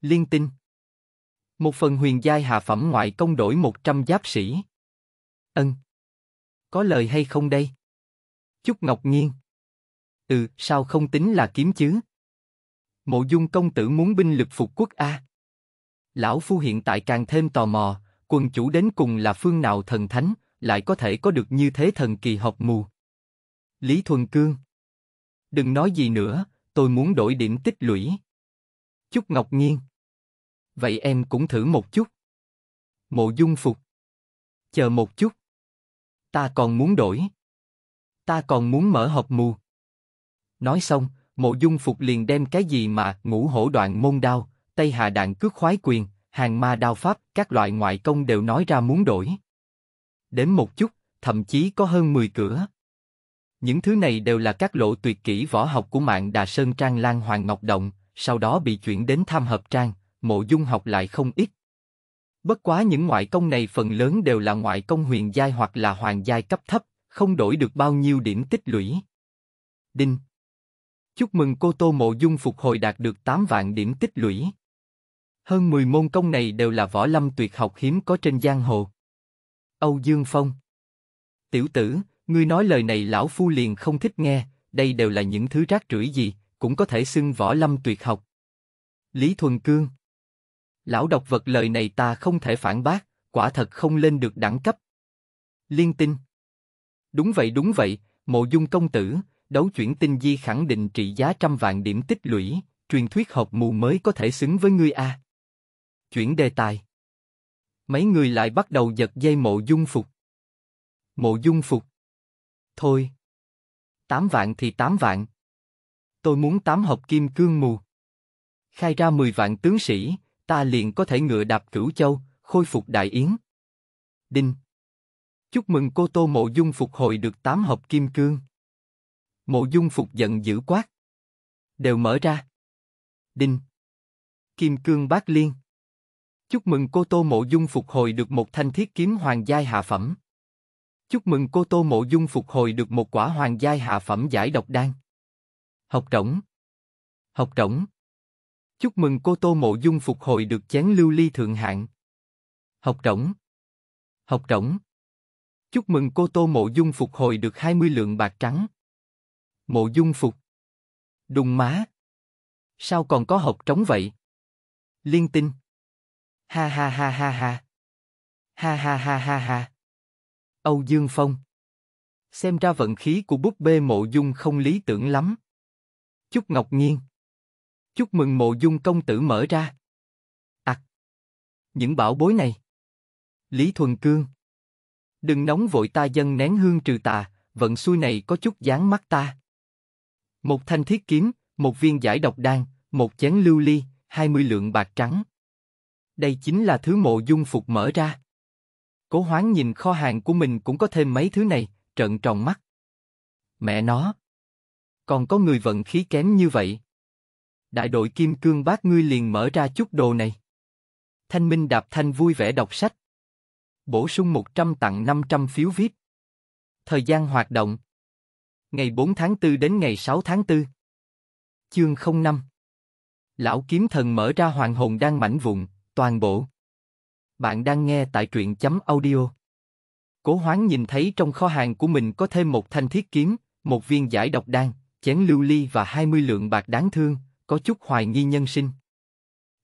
Liên tinh Một phần huyền giai hạ phẩm ngoại công đổi 100 giáp sĩ. Ân. Có lời hay không đây? Chúc Ngọc Nhiên. Ừ, sao không tính là kiếm chứ? Mộ dung công tử muốn binh lực phục quốc a. Lão phu hiện tại càng thêm tò mò, quần chủ đến cùng là phương nào thần thánh, lại có thể có được như thế thần kỳ học mù. Lý Thuần Cương Đừng nói gì nữa, tôi muốn đổi điểm tích lũy. Chúc Ngọc Nhiên Vậy em cũng thử một chút. Mộ dung phục Chờ một chút. Ta còn muốn đổi. Ta còn muốn mở hộp mù. Nói xong, mộ dung phục liền đem cái gì mà ngũ hổ đoạn môn đao, tây hà đạn cước khoái quyền, hàng ma đao pháp, các loại ngoại công đều nói ra muốn đổi. Đến một chút, thậm chí có hơn 10 cửa. Những thứ này đều là các lộ tuyệt kỹ võ học của mạng Đà Sơn Trang Lan Hoàng Ngọc Động, sau đó bị chuyển đến Tham Hợp Trang, mộ dung học lại không ít. Bất quá những ngoại công này phần lớn đều là ngoại công huyền giai hoặc là hoàng giai cấp thấp, không đổi được bao nhiêu điểm tích lũy. Đinh Chúc mừng cô Tô Mộ Dung phục hồi đạt được 8 vạn điểm tích lũy. Hơn 10 môn công này đều là võ lâm tuyệt học hiếm có trên giang hồ. Âu Dương Phong Tiểu tử, ngươi nói lời này lão phu liền không thích nghe, đây đều là những thứ rác rưởi gì, cũng có thể xưng võ lâm tuyệt học. Lý Thuần Cương Lão độc vật lời này ta không thể phản bác, quả thật không lên được đẳng cấp. Liên tinh Đúng vậy đúng vậy, mộ dung công tử, Đấu chuyển tinh di khẳng định trị giá trăm vạn điểm tích lũy, truyền thuyết học mù mới có thể xứng với ngươi a. Chuyển đề tài. Mấy người lại bắt đầu giật dây mộ dung phục. Mộ dung phục. Thôi. Tám vạn thì tám vạn. Tôi muốn tám học kim cương mù. Khai ra mười vạn tướng sĩ, ta liền có thể ngựa đạp cửu châu, khôi phục đại yến. Đinh. Chúc mừng cô Tô Mộ Dung phục hồi được tám học kim cương. Mộ Dung Phục giận dữ quát. Đều mở ra. Đinh. Kim Cương Bát Liên. Chúc mừng cô Tô Mộ Dung phục hồi được một thanh thiết kiếm hoàng giai hạ phẩm. Chúc mừng cô Tô Mộ Dung phục hồi được một quả hoàng giai hạ phẩm giải độc đan. Học trỏng. Học trỏng. Chúc mừng cô Tô Mộ Dung phục hồi được chén lưu ly thượng hạng. Học trỏng. Học trỏng. Chúc mừng cô Tô Mộ Dung phục hồi được 20 lượng bạc trắng. Mộ dung phục. Đùng má. Sao còn có học trống vậy? Liên tinh. Ha ha ha ha ha. Ha ha ha ha ha. Âu Dương Phong. Xem ra vận khí của búp bê mộ dung không lý tưởng lắm. Chúc Ngọc Nhiên. Chúc mừng mộ dung công tử mở ra. Ặc. những bảo bối này. Lý Thuần Cương. Đừng nóng vội ta dân nén hương trừ tà, vận xui này có chút dáng mắt ta một thanh thiết kiếm, một viên giải độc đan, một chén lưu ly, 20 lượng bạc trắng. Đây chính là thứ mộ dung phục mở ra. Cố hoán nhìn kho hàng của mình cũng có thêm mấy thứ này, trợn tròn mắt. Mẹ nó! Còn có người vận khí kém như vậy. Đại đội kim cương bác ngươi liền mở ra chút đồ này. Thanh Minh đạp thanh vui vẻ đọc sách. Bổ sung 100 tặng 500 phiếu viết. Thời gian hoạt động ngày 4 tháng 4 đến ngày 6 tháng 4. Chương 05 Lão Kiếm Thần mở ra hoàng hồn đang mảnh vụn, toàn bộ. Bạn đang nghe tại truyện chấm audio. Cố hoán nhìn thấy trong kho hàng của mình có thêm một thanh thiết kiếm, một viên giải độc đan, chén lưu ly và 20 lượng bạc đáng thương, có chút hoài nghi nhân sinh.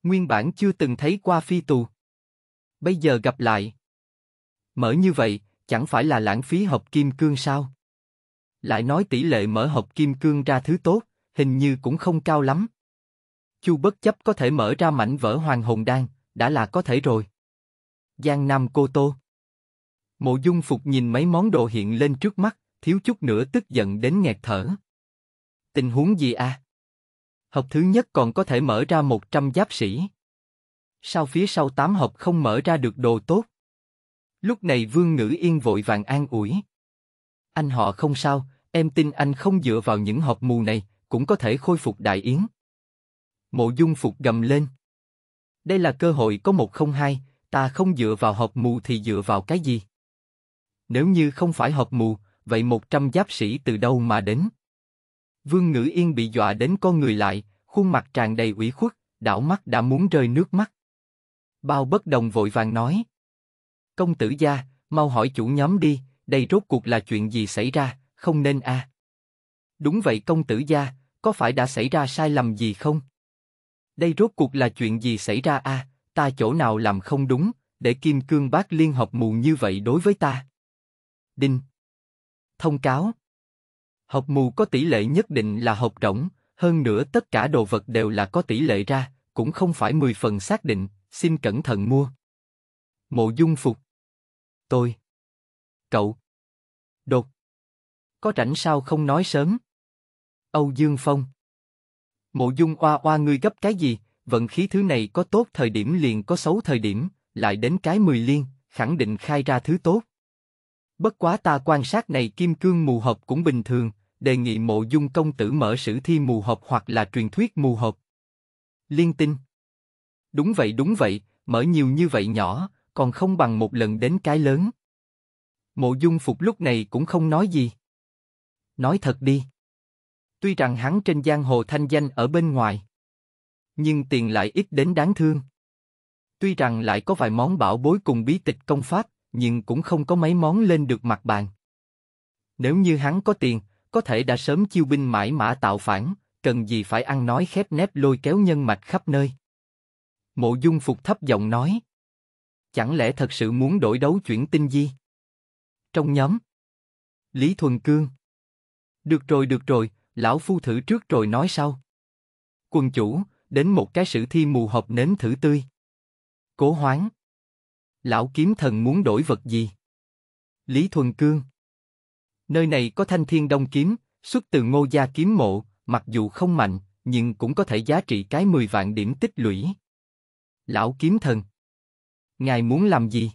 Nguyên bản chưa từng thấy qua phi tù. Bây giờ gặp lại. Mở như vậy, chẳng phải là lãng phí hộp kim cương sao? Lại nói tỷ lệ mở hộp kim cương ra thứ tốt, hình như cũng không cao lắm. Chu bất chấp có thể mở ra mảnh vỡ hoàng hồn đan, đã là có thể rồi. Giang Nam Cô Tô Mộ dung phục nhìn mấy món đồ hiện lên trước mắt, thiếu chút nữa tức giận đến nghẹt thở. Tình huống gì à? Hộp thứ nhất còn có thể mở ra 100 giáp sĩ. Sao phía sau tám hộp không mở ra được đồ tốt? Lúc này vương ngữ yên vội vàng an ủi. Anh họ không sao, em tin anh không dựa vào những hộp mù này, cũng có thể khôi phục đại yến. Mộ dung phục gầm lên. Đây là cơ hội có một không hai, ta không dựa vào hộp mù thì dựa vào cái gì? Nếu như không phải hộp mù, vậy một trăm giáp sĩ từ đâu mà đến? Vương Ngữ Yên bị dọa đến con người lại, khuôn mặt tràn đầy ủy khuất, đảo mắt đã muốn rơi nước mắt. Bao bất đồng vội vàng nói. Công tử gia, mau hỏi chủ nhóm đi, đây rốt cuộc là chuyện gì xảy ra, không nên a. Đúng vậy công tử gia, có phải đã xảy ra sai lầm gì không? Đây rốt cuộc là chuyện gì xảy ra a, ta chỗ nào làm không đúng, để kim cương bác liên hợp mù như vậy đối với ta? Đinh. Thông cáo. hợp mù có tỷ lệ nhất định là hợp rỗng, hơn nữa tất cả đồ vật đều là có tỷ lệ ra, cũng không phải 10 phần xác định, xin cẩn thận mua. Mộ Dung Phục Tôi cậu. Đột. Có rảnh sao không nói sớm? Âu Dương Phong. Mộ Dung oa oa ngươi gấp cái gì, vận khí thứ này có tốt thời điểm liền có xấu thời điểm, lại đến cái mười liên, khẳng định khai ra thứ tốt. Bất quá ta quan sát này kim cương mù hộp cũng bình thường, đề nghị mộ dung công tử mở sử thi mù hộp hoặc là truyền thuyết mù hộp. Liên tinh Đúng vậy đúng vậy, mở nhiều như vậy nhỏ, còn không bằng một lần đến cái lớn. Mộ Dung Phục lúc này cũng không nói gì. Nói thật đi. Tuy rằng hắn trên giang hồ thanh danh ở bên ngoài, nhưng tiền lại ít đến đáng thương. Tuy rằng lại có vài món bảo bối cùng bí tịch công pháp, nhưng cũng không có mấy món lên được mặt bàn. Nếu như hắn có tiền, có thể đã sớm chiêu binh mãi mã tạo phản, cần gì phải ăn nói khép nép lôi kéo nhân mạch khắp nơi. Mộ Dung Phục thấp giọng nói. Chẳng lẽ thật sự muốn đổi đấu chuyển tinh di? trong nhóm. Lý Thuần Cương. Được rồi, được rồi, lão phu thử trước rồi nói sau. Quần chủ, đến một cái sử thi mù hộp nến thử tươi. Cố hoáng. Lão kiếm thần muốn đổi vật gì? Lý Thuần Cương. Nơi này có thanh thiên đông kiếm, xuất từ ngô gia kiếm mộ, mặc dù không mạnh, nhưng cũng có thể giá trị cái 10 vạn điểm tích lũy. Lão kiếm thần. Ngài muốn làm gì?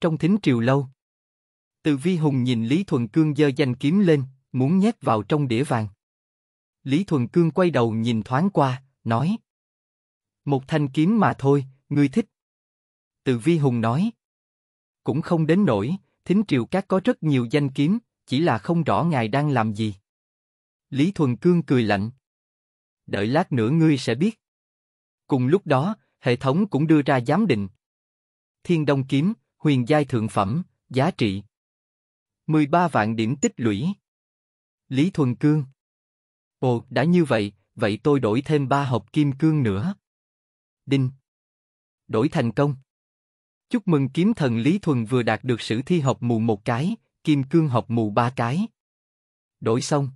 Trong thính triều lâu. Từ Vi Hùng nhìn Lý Thuần Cương giơ danh kiếm lên, muốn nhét vào trong đĩa vàng. Lý Thuần Cương quay đầu nhìn thoáng qua, nói. Một thanh kiếm mà thôi, ngươi thích. Từ Vi Hùng nói. Cũng không đến nổi, thính triều các có rất nhiều danh kiếm, chỉ là không rõ ngài đang làm gì. Lý Thuần Cương cười lạnh. Đợi lát nữa ngươi sẽ biết. Cùng lúc đó, hệ thống cũng đưa ra giám định. Thiên Đông Kiếm, huyền giai thượng phẩm, giá trị 13 vạn điểm tích lũy. Lý Thuần Cương. Ồ, đã như vậy, vậy tôi đổi thêm 3 hộp kim cương nữa. Đinh. Đổi thành công. Chúc mừng kiếm thần Lý Thuần vừa đạt được sử thi hộp mù một cái, kim cương hộp mù ba cái. Đổi xong.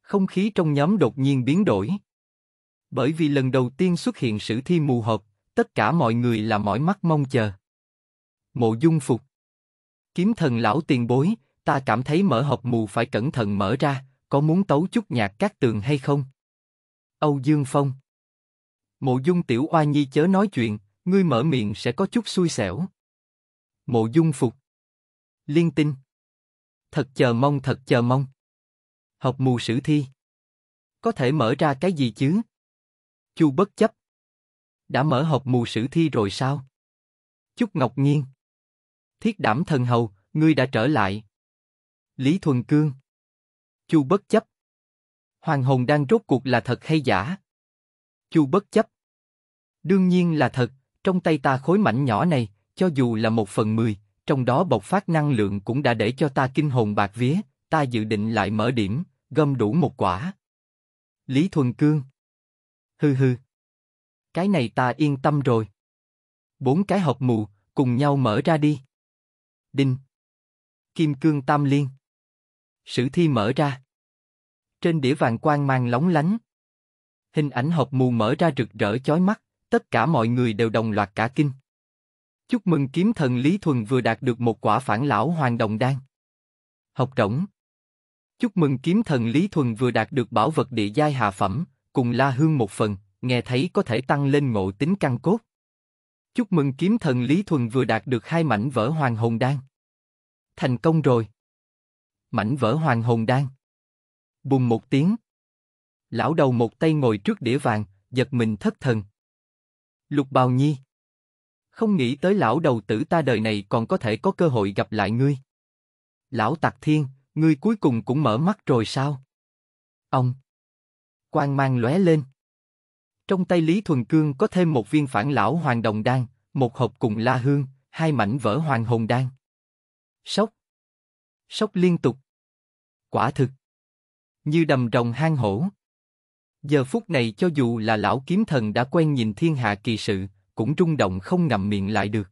Không khí trong nhóm đột nhiên biến đổi. Bởi vì lần đầu tiên xuất hiện sử thi mù hộp, tất cả mọi người là mỏi mắt mong chờ. Mộ dung phục. Kiếm thần lão tiền bối, ta cảm thấy mở hộp mù phải cẩn thận mở ra, có muốn tấu chút nhạc các tường hay không? Âu Dương Phong Mộ dung tiểu oa nhi chớ nói chuyện, ngươi mở miệng sẽ có chút xui xẻo. Mộ dung phục Liên tinh Thật chờ mong thật chờ mong. Học mù sử thi Có thể mở ra cái gì chứ? Chu bất chấp đã mở hộp mù sử thi rồi sao? Chúc Ngọc Nhiên Thiết đảm thần hầu, ngươi đã trở lại. Lý Thuần Cương. Chu bất chấp. Hoàng hồn đang rốt cuộc là thật hay giả? Chu bất chấp. Đương nhiên là thật, trong tay ta khối mảnh nhỏ này, cho dù là một phần mười, trong đó bộc phát năng lượng cũng đã để cho ta kinh hồn bạc vía, ta dự định lại mở điểm, gom đủ một quả. Lý Thuần Cương. Hừ hừ. Cái này ta yên tâm rồi. Bốn cái hộp mù, cùng nhau mở ra đi. Đinh. Kim cương tam liên. Sử thi mở ra. Trên đĩa vàng quang mang lóng lánh. Hình ảnh hộp mù mở ra rực rỡ chói mắt, tất cả mọi người đều đồng loạt cả kinh. Chúc mừng kiếm thần Lý Thuần vừa đạt được một quả phản lão hoàng đồng đan. Học rỗng. Chúc mừng kiếm thần Lý Thuần vừa đạt được bảo vật địa giai hạ phẩm, cùng La Hương một phần, nghe thấy có thể tăng lên ngộ tính căn cốt. Chúc mừng kiếm thần Lý Thuần vừa đạt được hai mảnh vỡ hoàng hồn đan. Thành công rồi. Mảnh vỡ hoàng hồn đan. Bùng một tiếng. Lão đầu một tay ngồi trước đĩa vàng, giật mình thất thần. Lục bào nhi. Không nghĩ tới lão đầu tử ta đời này còn có thể có cơ hội gặp lại ngươi. Lão Tặc thiên, ngươi cuối cùng cũng mở mắt rồi sao? Ông. Quang mang lóe lên. Trong tay Lý Thuần Cương có thêm một viên phản lão hoàng đồng đan, một hộp cùng la hương, hai mảnh vỡ hoàng hồn đan. Sốc. Sốc liên tục. Quả thực. Như đầm rồng hang hổ. Giờ phút này cho dù là lão kiếm thần đã quen nhìn thiên hạ kỳ sự, cũng rung động không ngậm miệng lại được.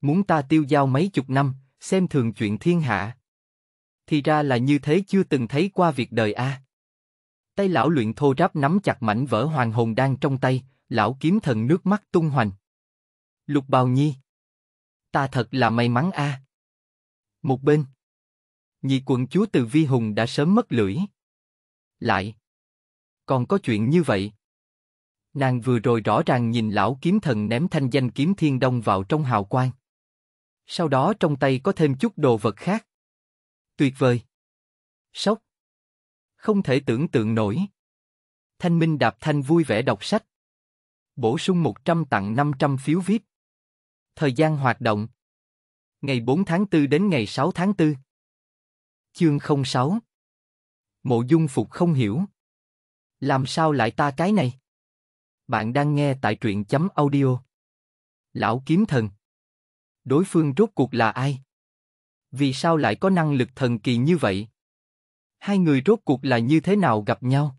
Muốn ta tiêu giao mấy chục năm, xem thường chuyện thiên hạ. Thì ra là như thế chưa từng thấy qua việc đời a. À. Tay lão luyện thô ráp nắm chặt mảnh vỡ hoàng hồn đang trong tay, lão kiếm thần nước mắt tung hoành. Lục bào nhi. Ta thật là may mắn a. Một bên. Nhị quận chúa từ vi hùng đã sớm mất lưỡi. Lại. Còn có chuyện như vậy. Nàng vừa rồi rõ ràng nhìn lão kiếm thần ném thanh danh kiếm thiên đông vào trong hào quang. Sau đó trong tay có thêm chút đồ vật khác. Tuyệt vời. Sốc không thể tưởng tượng nổi. Thanh Minh Đạp Thanh vui vẻ đọc sách. Bổ sung 100 tặng 500 phiếu VIP. Thời gian hoạt động. Ngày 4 tháng 4 đến ngày 6 tháng 4. Chương 06 Mộ Dung Phục không hiểu. Làm sao lại ta cái này? Bạn đang nghe tại truyện chấm audio. Lão Kiếm Thần Đối phương rốt cuộc là ai? Vì sao lại có năng lực thần kỳ như vậy? hai người rốt cuộc là như thế nào gặp nhau?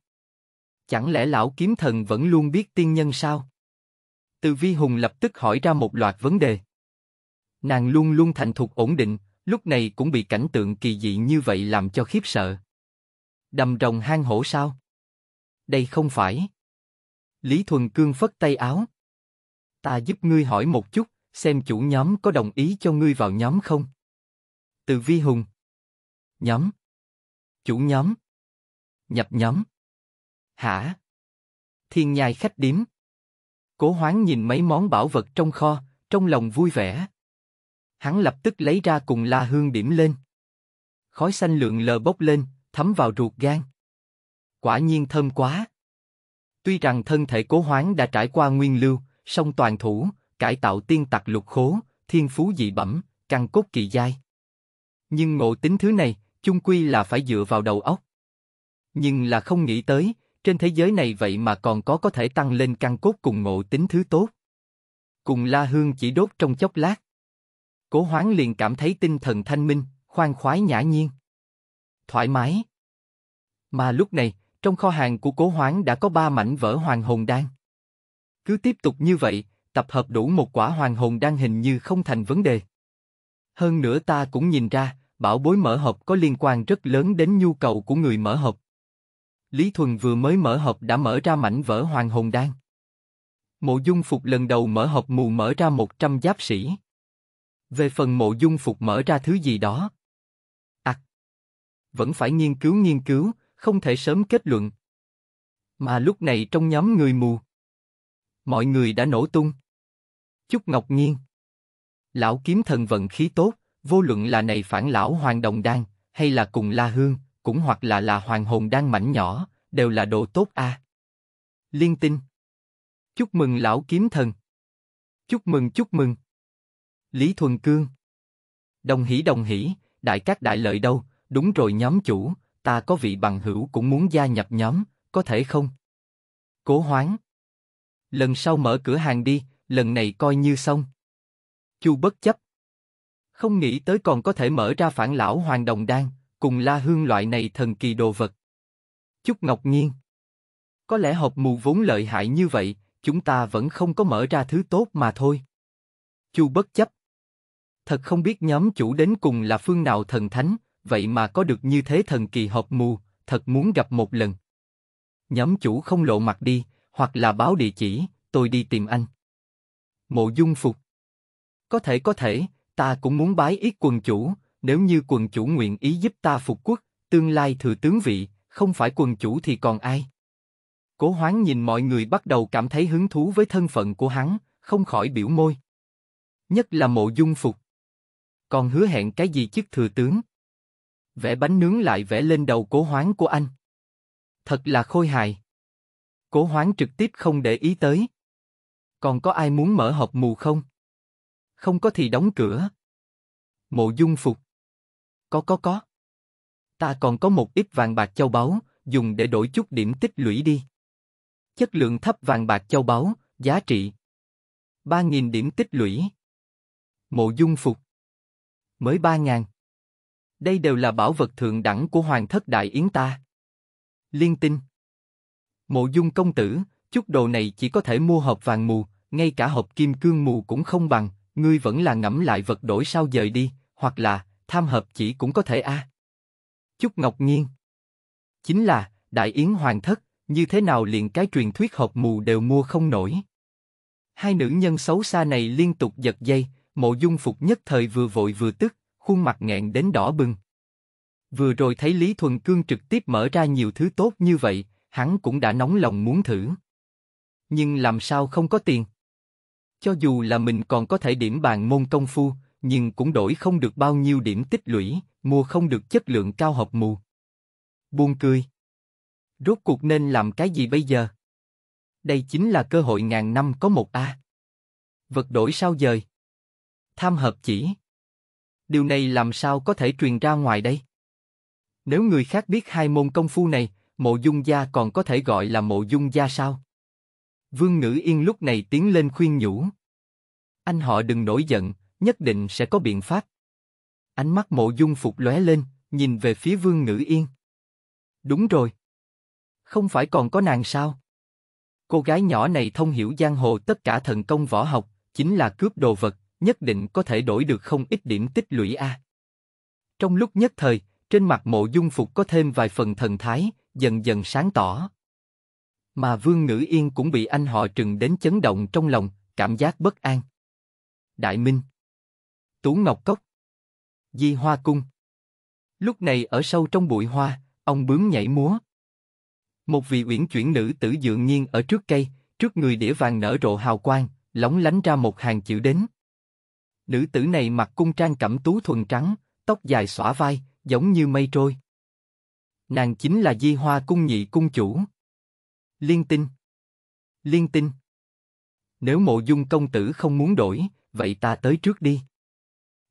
Chẳng lẽ lão kiếm thần vẫn luôn biết tiên nhân sao? Từ Vi Hùng lập tức hỏi ra một loạt vấn đề. Nàng luôn luôn thành thục ổn định, lúc này cũng bị cảnh tượng kỳ dị như vậy làm cho khiếp sợ. Đầm rồng hang hổ sao? Đây không phải. Lý Thuần Cương phất tay áo. Ta giúp ngươi hỏi một chút, xem chủ nhóm có đồng ý cho ngươi vào nhóm không? Từ Vi Hùng. Nhóm. Chủ nhóm. Nhập nhóm. Hả? Thiên nhai khách điếm. Cố hoáng nhìn mấy món bảo vật trong kho, trong lòng vui vẻ. Hắn lập tức lấy ra cùng la hương điểm lên. Khói xanh lượn lờ bốc lên, thấm vào ruột gan. Quả nhiên thơm quá. Tuy rằng thân thể cố hoáng đã trải qua nguyên lưu, song toàn thủ, cải tạo tiên tặc lục khố, thiên phú dị bẩm, căn cốt kỳ giai. Nhưng ngộ tính thứ này, chung quy là phải dựa vào đầu óc. Nhưng là không nghĩ tới, trên thế giới này vậy mà còn có có thể tăng lên căn cốt cùng ngộ tính thứ tốt. Cùng La Hương chỉ đốt trong chốc lát. Cố hoán liền cảm thấy tinh thần thanh minh, khoan khoái nhã nhiên. Thoải mái. Mà lúc này, trong kho hàng của cố hoán đã có ba mảnh vỡ hoàng hồn đan. Cứ tiếp tục như vậy, tập hợp đủ một quả hoàng hồn đan hình như không thành vấn đề. Hơn nữa ta cũng nhìn ra, bảo bối mở hộp có liên quan rất lớn đến nhu cầu của người mở hộp. Lý Thuần vừa mới mở hộp đã mở ra mảnh vỡ hoàng hồn đan. Mộ dung phục lần đầu mở hộp mù mở ra 100 giáp sĩ. Về phần mộ dung phục mở ra thứ gì đó. À, vẫn phải nghiên cứu nghiên cứu, không thể sớm kết luận. Mà lúc này trong nhóm người mù, mọi người đã nổ tung. Chúc Ngọc Nhiên Lão kiếm thần vận khí tốt, Vô luận là này phản lão hoàng đồng đan, hay là cùng la hương, cũng hoặc là là hoàng hồn đan mảnh nhỏ, đều là đồ tốt a. Liên tinh. Chúc mừng lão kiếm thần. Chúc mừng chúc mừng. Lý Thuần Cương. Đồng hỷ đồng hỷ, đại các đại lợi đâu, đúng rồi nhóm chủ, ta có vị bằng hữu cũng muốn gia nhập nhóm, có thể không? Cố hoáng. Lần sau mở cửa hàng đi, lần này coi như xong. Chu bất chấp. Không nghĩ tới còn có thể mở ra phản lão hoàng đồng đan, cùng la hương loại này thần kỳ đồ vật. Chúc Ngọc Nhiên Có lẽ hộp mù vốn lợi hại như vậy, chúng ta vẫn không có mở ra thứ tốt mà thôi. Chu bất chấp. Thật không biết nhóm chủ đến cùng là phương nào thần thánh, vậy mà có được như thế thần kỳ hộp mù, thật muốn gặp một lần. Nhóm chủ không lộ mặt đi, hoặc là báo địa chỉ, tôi đi tìm anh. Mộ dung phục. Có thể có thể, ta cũng muốn bái yết quần chủ, nếu như quần chủ nguyện ý giúp ta phục quốc, tương lai thừa tướng vị, không phải quần chủ thì còn ai? Cố Hoáng nhìn mọi người bắt đầu cảm thấy hứng thú với thân phận của hắn, không khỏi biểu môi. Nhất là mộ dung phục. Còn hứa hẹn cái gì chức thừa tướng? Vẽ bánh nướng lại vẽ lên đầu cố hoáng của anh. Thật là khôi hài. Cố hoáng trực tiếp không để ý tới. Còn có ai muốn mở hộp mù không? không có thì đóng cửa. Mộ dung phục. Có có có. Ta còn có một ít vàng bạc châu báu, dùng để đổi chút điểm tích lũy đi. Chất lượng thấp vàng bạc châu báu, giá trị. 3.000 điểm tích lũy. Mộ dung phục. Mới 3.000. Đây đều là bảo vật thượng đẳng của Hoàng thất Đại Yến ta. Liên tinh. Mộ dung công tử, chút đồ này chỉ có thể mua hộp vàng mù, ngay cả hộp kim cương mù cũng không bằng, ngươi vẫn là ngẫm lại vật đổi sao dời đi, hoặc là tham hợp chỉ cũng có thể a. Chúc Ngọc Nhiên Chính là, Đại Yến Hoàng Thất, như thế nào liền cái truyền thuyết hộp mù đều mua không nổi. Hai nữ nhân xấu xa này liên tục giật dây, mộ dung phục nhất thời vừa vội vừa tức, khuôn mặt nghẹn đến đỏ bừng. Vừa rồi thấy Lý Thuần Cương trực tiếp mở ra nhiều thứ tốt như vậy, hắn cũng đã nóng lòng muốn thử. Nhưng làm sao không có tiền? Cho dù là mình còn có thể điểm bàn môn công phu, nhưng cũng đổi không được bao nhiêu điểm tích lũy, mua không được chất lượng cao học mù. Buông cười. Rốt cuộc nên làm cái gì bây giờ? Đây chính là cơ hội ngàn năm có một A. Vật đổi sao dời? Tham hợp chỉ. Điều này làm sao có thể truyền ra ngoài đây? Nếu người khác biết hai môn công phu này, mộ dung gia còn có thể gọi là mộ dung gia sao? Vương Ngữ Yên lúc này tiến lên khuyên nhủ. Anh họ đừng nổi giận, nhất định sẽ có biện pháp. Ánh mắt mộ dung phục lóe lên, nhìn về phía Vương Ngữ Yên. Đúng rồi. Không phải còn có nàng sao? Cô gái nhỏ này thông hiểu giang hồ tất cả thần công võ học, chính là cướp đồ vật, nhất định có thể đổi được không ít điểm tích lũy a. Trong lúc nhất thời, trên mặt mộ dung phục có thêm vài phần thần thái, dần dần sáng tỏ. Mà Vương Ngữ Yên cũng bị anh họ trừng đến chấn động trong lòng, cảm giác bất an. Đại Minh Tú Ngọc Cốc Di Hoa Cung Lúc này ở sâu trong bụi hoa, ông bướm nhảy múa. Một vị uyển chuyển nữ tử dượng nhiên ở trước cây, trước người đĩa vàng nở rộ hào quang, lóng lánh ra một hàng chữ đến. Nữ tử này mặc cung trang cẩm tú thuần trắng, tóc dài xõa vai, giống như mây trôi. Nàng chính là Di Hoa Cung nhị cung chủ. Liên tinh. Liên tinh. Nếu mộ dung công tử không muốn đổi, vậy ta tới trước đi.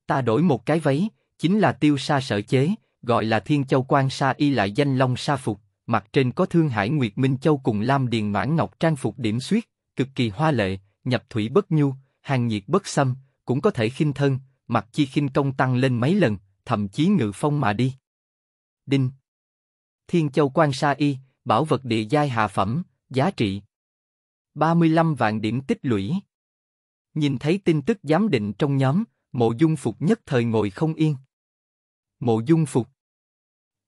Ta đổi một cái váy, chính là tiêu sa sở chế, gọi là thiên châu quan sa y lại danh long sa phục, mặt trên có thương hải nguyệt minh châu cùng lam điền mãn ngọc trang phục điểm xuyết, cực kỳ hoa lệ, nhập thủy bất nhu, hàng nhiệt bất xâm, cũng có thể khinh thân, mặt chi khinh công tăng lên mấy lần, thậm chí ngự phong mà đi. Đinh Thiên Châu quan Sa Y, bảo vật địa giai hạ phẩm, giá trị 35 vạn điểm tích lũy. Nhìn thấy tin tức giám định trong nhóm, mộ dung phục nhất thời ngồi không yên. Mộ dung phục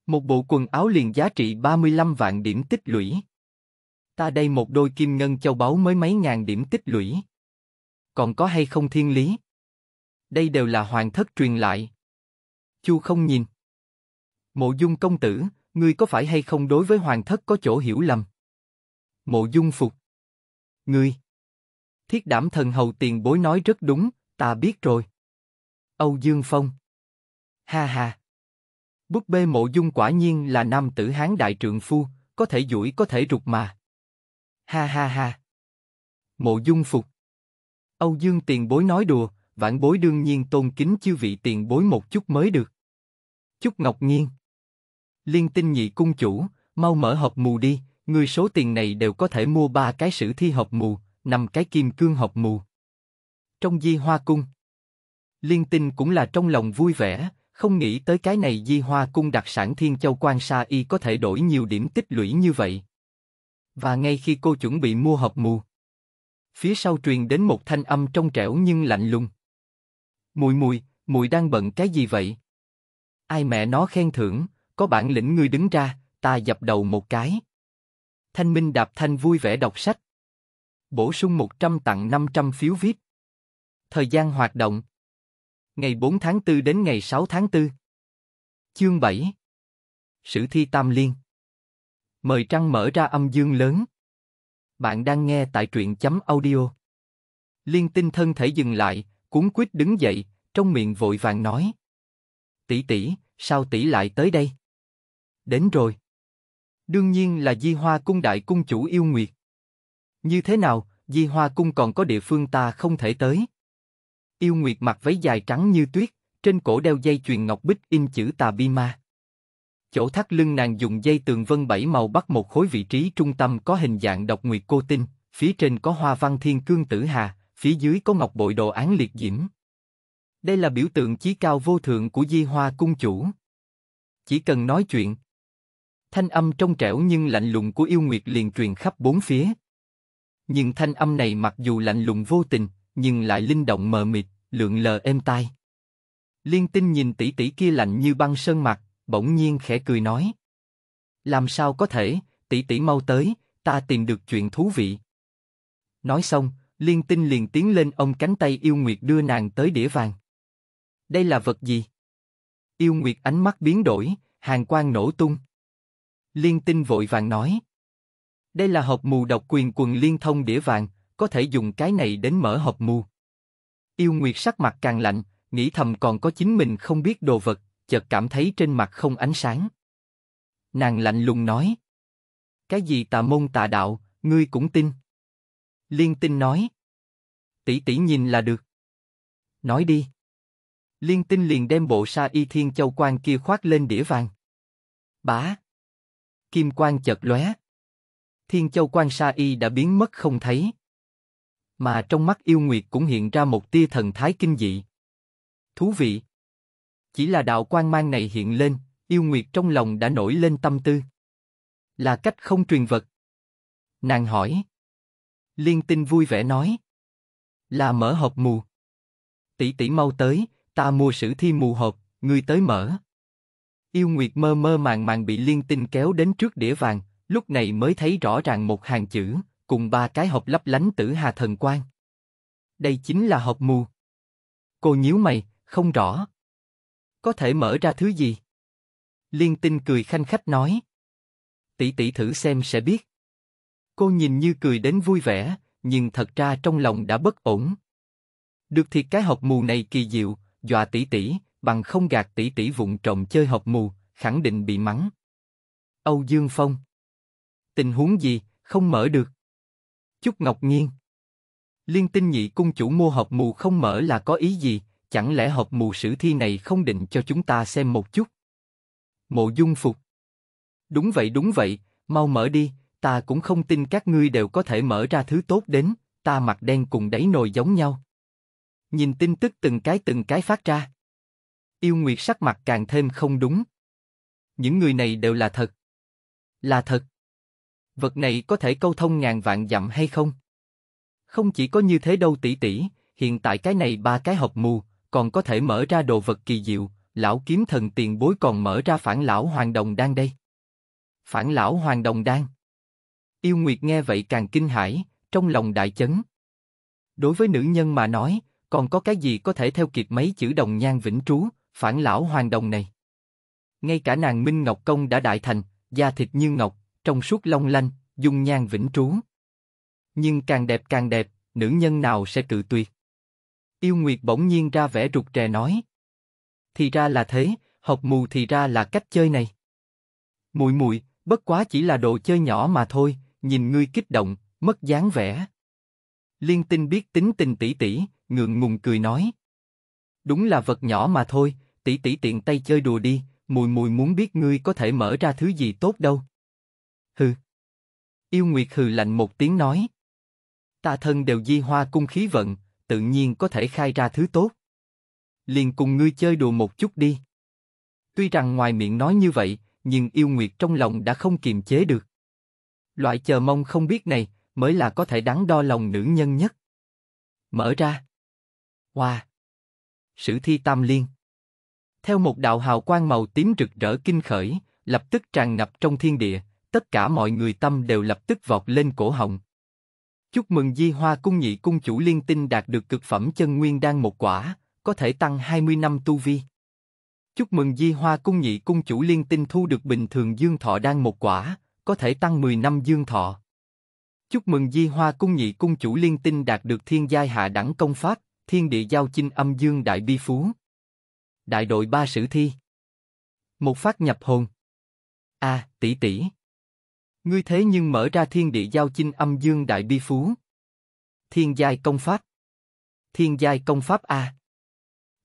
Một bộ quần áo liền giá trị 35 vạn điểm tích lũy. Ta đây một đôi kim ngân châu báu mới mấy ngàn điểm tích lũy. Còn có hay không thiên lý? Đây đều là hoàng thất truyền lại. Chu không nhìn. Mộ dung công tử, ngươi có phải hay không đối với hoàng thất có chỗ hiểu lầm? Mộ dung phục. Ngươi. Thiết đảm thần hầu tiền bối nói rất đúng, ta biết rồi. Âu Dương Phong. Ha ha. Búp bê mộ dung quả nhiên là nam tử hán đại trượng phu, có thể duỗi có thể rụt mà. Ha ha ha. Mộ dung phục. Âu Dương tiền bối nói đùa, vãn bối đương nhiên tôn kính chư vị tiền bối một chút mới được. Chúc Ngọc Nhiên. Liên tinh nhị cung chủ, mau mở hộp mù đi, người số tiền này đều có thể mua ba cái sử thi hộp mù, năm cái kim cương hộp mù. Trong di hoa cung, liên tinh cũng là trong lòng vui vẻ, không nghĩ tới cái này di hoa cung đặc sản thiên châu quan sa y có thể đổi nhiều điểm tích lũy như vậy. Và ngay khi cô chuẩn bị mua hộp mù, phía sau truyền đến một thanh âm trong trẻo nhưng lạnh lùng. Mùi mùi, mùi đang bận cái gì vậy? Ai mẹ nó khen thưởng, có bản lĩnh ngươi đứng ra, ta dập đầu một cái. Thanh Minh Đạp Thanh vui vẻ đọc sách. Bổ sung 100 tặng 500 phiếu viết. Thời gian hoạt động. Ngày 4 tháng 4 đến ngày 6 tháng 4. Chương 7. Sử thi Tam Liên. Mời Trăng mở ra âm dương lớn. Bạn đang nghe tại truyện chấm audio. Liên tinh thân thể dừng lại, cuốn quýt đứng dậy, trong miệng vội vàng nói. Tỷ tỷ, sao tỷ lại tới đây? đến rồi. Đương nhiên là Di Hoa Cung Đại Cung Chủ Yêu Nguyệt. Như thế nào, Di Hoa Cung còn có địa phương ta không thể tới? Yêu Nguyệt mặc váy dài trắng như tuyết, trên cổ đeo dây chuyền ngọc bích in chữ Tà Bi Ma. Chỗ thắt lưng nàng dùng dây tường vân bảy màu bắt một khối vị trí trung tâm có hình dạng độc nguyệt cô tinh, phía trên có hoa văn thiên cương tử hà, phía dưới có ngọc bội đồ án liệt diễm. Đây là biểu tượng chí cao vô thượng của Di Hoa Cung Chủ. Chỉ cần nói chuyện, Thanh âm trong trẻo nhưng lạnh lùng của yêu nguyệt liền truyền khắp bốn phía. Nhưng thanh âm này mặc dù lạnh lùng vô tình, nhưng lại linh động mờ mịt, lượn lờ êm tai. Liên tinh nhìn tỷ tỷ kia lạnh như băng sơn mặt, bỗng nhiên khẽ cười nói. Làm sao có thể, tỷ tỷ mau tới, ta tìm được chuyện thú vị. Nói xong, liên tinh liền tiến lên ông cánh tay yêu nguyệt đưa nàng tới đĩa vàng. Đây là vật gì? Yêu nguyệt ánh mắt biến đổi, hàng quang nổ tung. Liên Tinh vội vàng nói. Đây là hộp mù độc quyền quần liên thông đĩa vàng, có thể dùng cái này đến mở hộp mù. Yêu Nguyệt sắc mặt càng lạnh, nghĩ thầm còn có chính mình không biết đồ vật, chợt cảm thấy trên mặt không ánh sáng. Nàng lạnh lùng nói. Cái gì tà môn tà đạo, ngươi cũng tin. Liên Tinh nói. Tỷ tỷ nhìn là được. Nói đi. Liên Tinh liền đem bộ sa y thiên châu quan kia khoác lên đĩa vàng. Bá kim quang chợt lóe. Thiên Châu Quan Sa Y đã biến mất không thấy. Mà trong mắt yêu nguyệt cũng hiện ra một tia thần thái kinh dị. Thú vị. Chỉ là đạo quan mang này hiện lên, yêu nguyệt trong lòng đã nổi lên tâm tư. Là cách không truyền vật. Nàng hỏi. Liên tinh vui vẻ nói. Là mở hộp mù. Tỷ tỷ mau tới, ta mua sử thi mù hộp, ngươi tới mở. Yêu Nguyệt mơ mơ màng màng bị liên tinh kéo đến trước đĩa vàng, lúc này mới thấy rõ ràng một hàng chữ, cùng ba cái hộp lấp lánh tử hà thần quan. Đây chính là hộp mù. Cô nhíu mày, không rõ. Có thể mở ra thứ gì? Liên tinh cười khanh khách nói. Tỷ tỷ thử xem sẽ biết. Cô nhìn như cười đến vui vẻ, nhưng thật ra trong lòng đã bất ổn. Được thiệt cái hộp mù này kỳ diệu, dọa tỷ tỷ, bằng không gạt tỷ tỷ vụng trộm chơi hộp mù, khẳng định bị mắng. Âu Dương Phong, tình huống gì không mở được? Chúc Ngọc Nhiên, liên tinh nhị cung chủ mua hộp mù không mở là có ý gì? Chẳng lẽ hộp mù sử thi này không định cho chúng ta xem một chút? Mộ Dung Phục, đúng vậy đúng vậy, mau mở đi, ta cũng không tin các ngươi đều có thể mở ra thứ tốt đến, ta mặt đen cùng đáy nồi giống nhau. Nhìn tin tức từng cái từng cái phát ra. Yêu Nguyệt sắc mặt càng thêm không đúng. Những người này đều là thật. Là thật. Vật này có thể câu thông ngàn vạn dặm hay không? Không chỉ có như thế đâu tỷ tỷ, hiện tại cái này ba cái hộp mù, còn có thể mở ra đồ vật kỳ diệu, lão kiếm thần tiền bối còn mở ra phản lão hoàng đồng đang đây. Phản lão hoàng đồng đang. Yêu Nguyệt nghe vậy càng kinh hãi, trong lòng đại chấn. Đối với nữ nhân mà nói, còn có cái gì có thể theo kịp mấy chữ đồng nhan vĩnh trú, phản lão hoàng đồng này. Ngay cả nàng Minh Ngọc Công đã đại thành, da thịt như ngọc, trong suốt long lanh, dung nhan vĩnh trú. Nhưng càng đẹp càng đẹp, nữ nhân nào sẽ cự tuyệt? Yêu Nguyệt bỗng nhiên ra vẻ rụt rè nói. Thì ra là thế, học mù thì ra là cách chơi này. Mùi mùi, bất quá chỉ là đồ chơi nhỏ mà thôi, nhìn ngươi kích động, mất dáng vẻ. Liên tinh biết tính tình tỷ tỷ, ngượng ngùng cười nói. Đúng là vật nhỏ mà thôi, tỷ tỷ tiện tay chơi đùa đi, mùi mùi muốn biết ngươi có thể mở ra thứ gì tốt đâu. Hừ. Yêu Nguyệt hừ lạnh một tiếng nói. Ta thân đều di hoa cung khí vận, tự nhiên có thể khai ra thứ tốt. Liền cùng ngươi chơi đùa một chút đi. Tuy rằng ngoài miệng nói như vậy, nhưng yêu nguyệt trong lòng đã không kiềm chế được. Loại chờ mong không biết này mới là có thể đắn đo lòng nữ nhân nhất. Mở ra. Hoa. Wow. Sử thi tam liên theo một đạo hào quang màu tím rực rỡ kinh khởi, lập tức tràn ngập trong thiên địa, tất cả mọi người tâm đều lập tức vọt lên cổ họng. Chúc mừng Di Hoa Cung nhị cung chủ liên tinh đạt được cực phẩm chân nguyên đan một quả, có thể tăng 20 năm tu vi. Chúc mừng Di Hoa Cung nhị cung chủ liên tinh thu được bình thường dương thọ đan một quả, có thể tăng 10 năm dương thọ. Chúc mừng Di Hoa Cung nhị cung chủ liên tinh đạt được thiên giai hạ đẳng công pháp, thiên địa giao chinh âm dương đại bi phú. Đại đội ba sử thi. Một phát nhập hồn. A, à, tỷ tỷ. Ngươi thế nhưng mở ra thiên địa giao chinh âm dương đại bi phú. Thiên giai công pháp. Thiên giai công pháp A.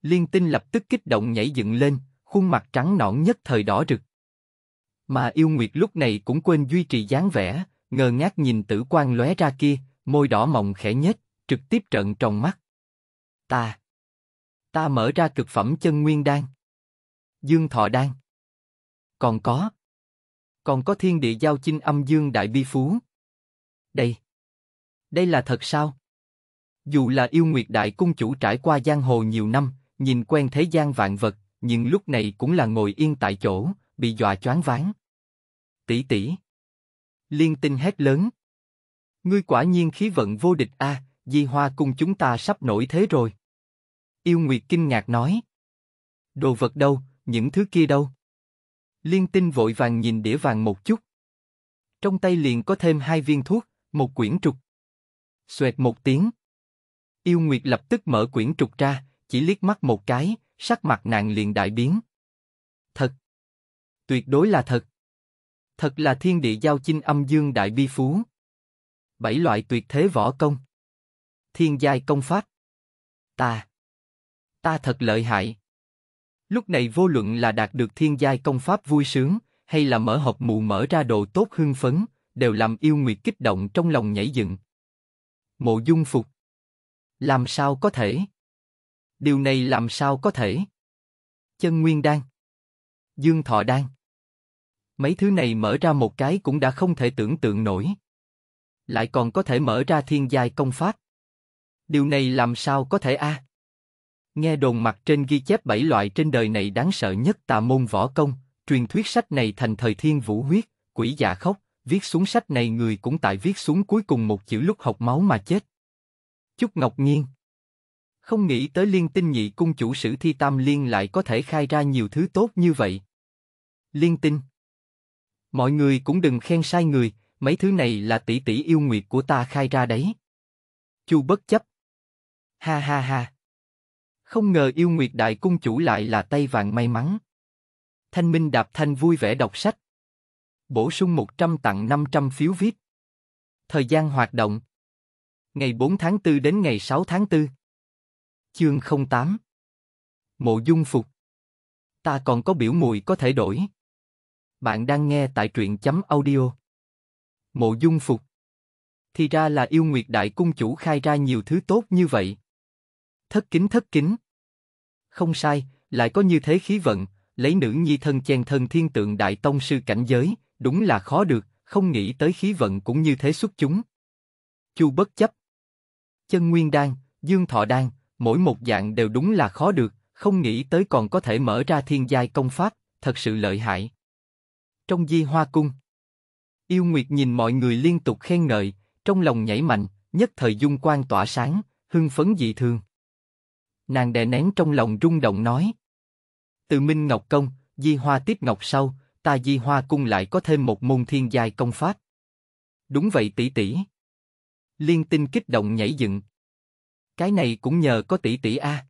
Liên tinh lập tức kích động nhảy dựng lên, khuôn mặt trắng nõn nhất thời đỏ rực. Mà yêu nguyệt lúc này cũng quên duy trì dáng vẻ, ngờ ngác nhìn tử quan lóe ra kia, môi đỏ mọng khẽ nhếch, trực tiếp trợn tròn mắt. Ta, Ta mở ra cực phẩm chân nguyên đan. Dương thọ đan. Còn có. Còn có thiên địa giao chinh âm dương đại bi phú. Đây. Đây là thật sao? Dù là yêu nguyệt đại cung chủ trải qua giang hồ nhiều năm, nhìn quen thế gian vạn vật, nhưng lúc này cũng là ngồi yên tại chỗ, bị dọa choáng váng. Tỷ tỷ. Liên tinh hét lớn. Ngươi quả nhiên khí vận vô địch a, à, di hoa cung chúng ta sắp nổi thế rồi. Yêu Nguyệt kinh ngạc nói. Đồ vật đâu, những thứ kia đâu? Liên tinh vội vàng nhìn đĩa vàng một chút. Trong tay liền có thêm hai viên thuốc, một quyển trục. Xoẹt một tiếng. Yêu Nguyệt lập tức mở quyển trục ra, chỉ liếc mắt một cái, sắc mặt nàng liền đại biến. Thật. Tuyệt đối là thật. Thật là thiên địa giao chinh âm dương đại bi phú. Bảy loại tuyệt thế võ công. Thiên giai công pháp. Ta ta thật lợi hại. Lúc này vô luận là đạt được thiên giai công pháp vui sướng, hay là mở hộp mù mở ra đồ tốt hưng phấn, đều làm yêu nguyệt kích động trong lòng nhảy dựng. Mộ dung phục. Làm sao có thể? Điều này làm sao có thể? Chân nguyên đan. Dương thọ đan. Mấy thứ này mở ra một cái cũng đã không thể tưởng tượng nổi. Lại còn có thể mở ra thiên giai công pháp. Điều này làm sao có thể a? À? Nghe đồn mặt trên ghi chép bảy loại trên đời này đáng sợ nhất tà môn võ công, truyền thuyết sách này thành thời thiên vũ huyết, quỷ dạ khóc, viết xuống sách này người cũng tại viết xuống cuối cùng một chữ lúc học máu mà chết. Chúc Ngọc Nhiên Không nghĩ tới liên tinh nhị cung chủ sử thi tam liên lại có thể khai ra nhiều thứ tốt như vậy. Liên tinh Mọi người cũng đừng khen sai người, mấy thứ này là tỷ tỷ yêu nguyệt của ta khai ra đấy. Chu bất chấp. Ha ha ha. Không ngờ yêu nguyệt đại cung chủ lại là tay vàng may mắn. Thanh Minh Đạp Thanh vui vẻ đọc sách. Bổ sung 100 tặng 500 phiếu VIP. Thời gian hoạt động. Ngày 4 tháng 4 đến ngày 6 tháng 4. Chương 08. Mộ Dung Phục. Ta còn có biểu mùi có thể đổi. Bạn đang nghe tại truyện chấm audio. Mộ Dung Phục. Thì ra là yêu nguyệt đại cung chủ khai ra nhiều thứ tốt như vậy thất kính thất kính. Không sai, lại có như thế khí vận, lấy nữ nhi thân chen thân thiên tượng đại tông sư cảnh giới, đúng là khó được, không nghĩ tới khí vận cũng như thế xuất chúng. Chu bất chấp. Chân nguyên đan, dương thọ đan, mỗi một dạng đều đúng là khó được, không nghĩ tới còn có thể mở ra thiên giai công pháp, thật sự lợi hại. Trong di hoa cung, yêu nguyệt nhìn mọi người liên tục khen ngợi, trong lòng nhảy mạnh, nhất thời dung quan tỏa sáng, hưng phấn dị thường nàng đè nén trong lòng rung động nói. Từ Minh Ngọc Công, Di Hoa Tiết Ngọc sau, ta Di Hoa Cung lại có thêm một môn thiên giai công pháp. Đúng vậy tỷ tỷ. Liên tinh kích động nhảy dựng. Cái này cũng nhờ có tỷ tỷ a.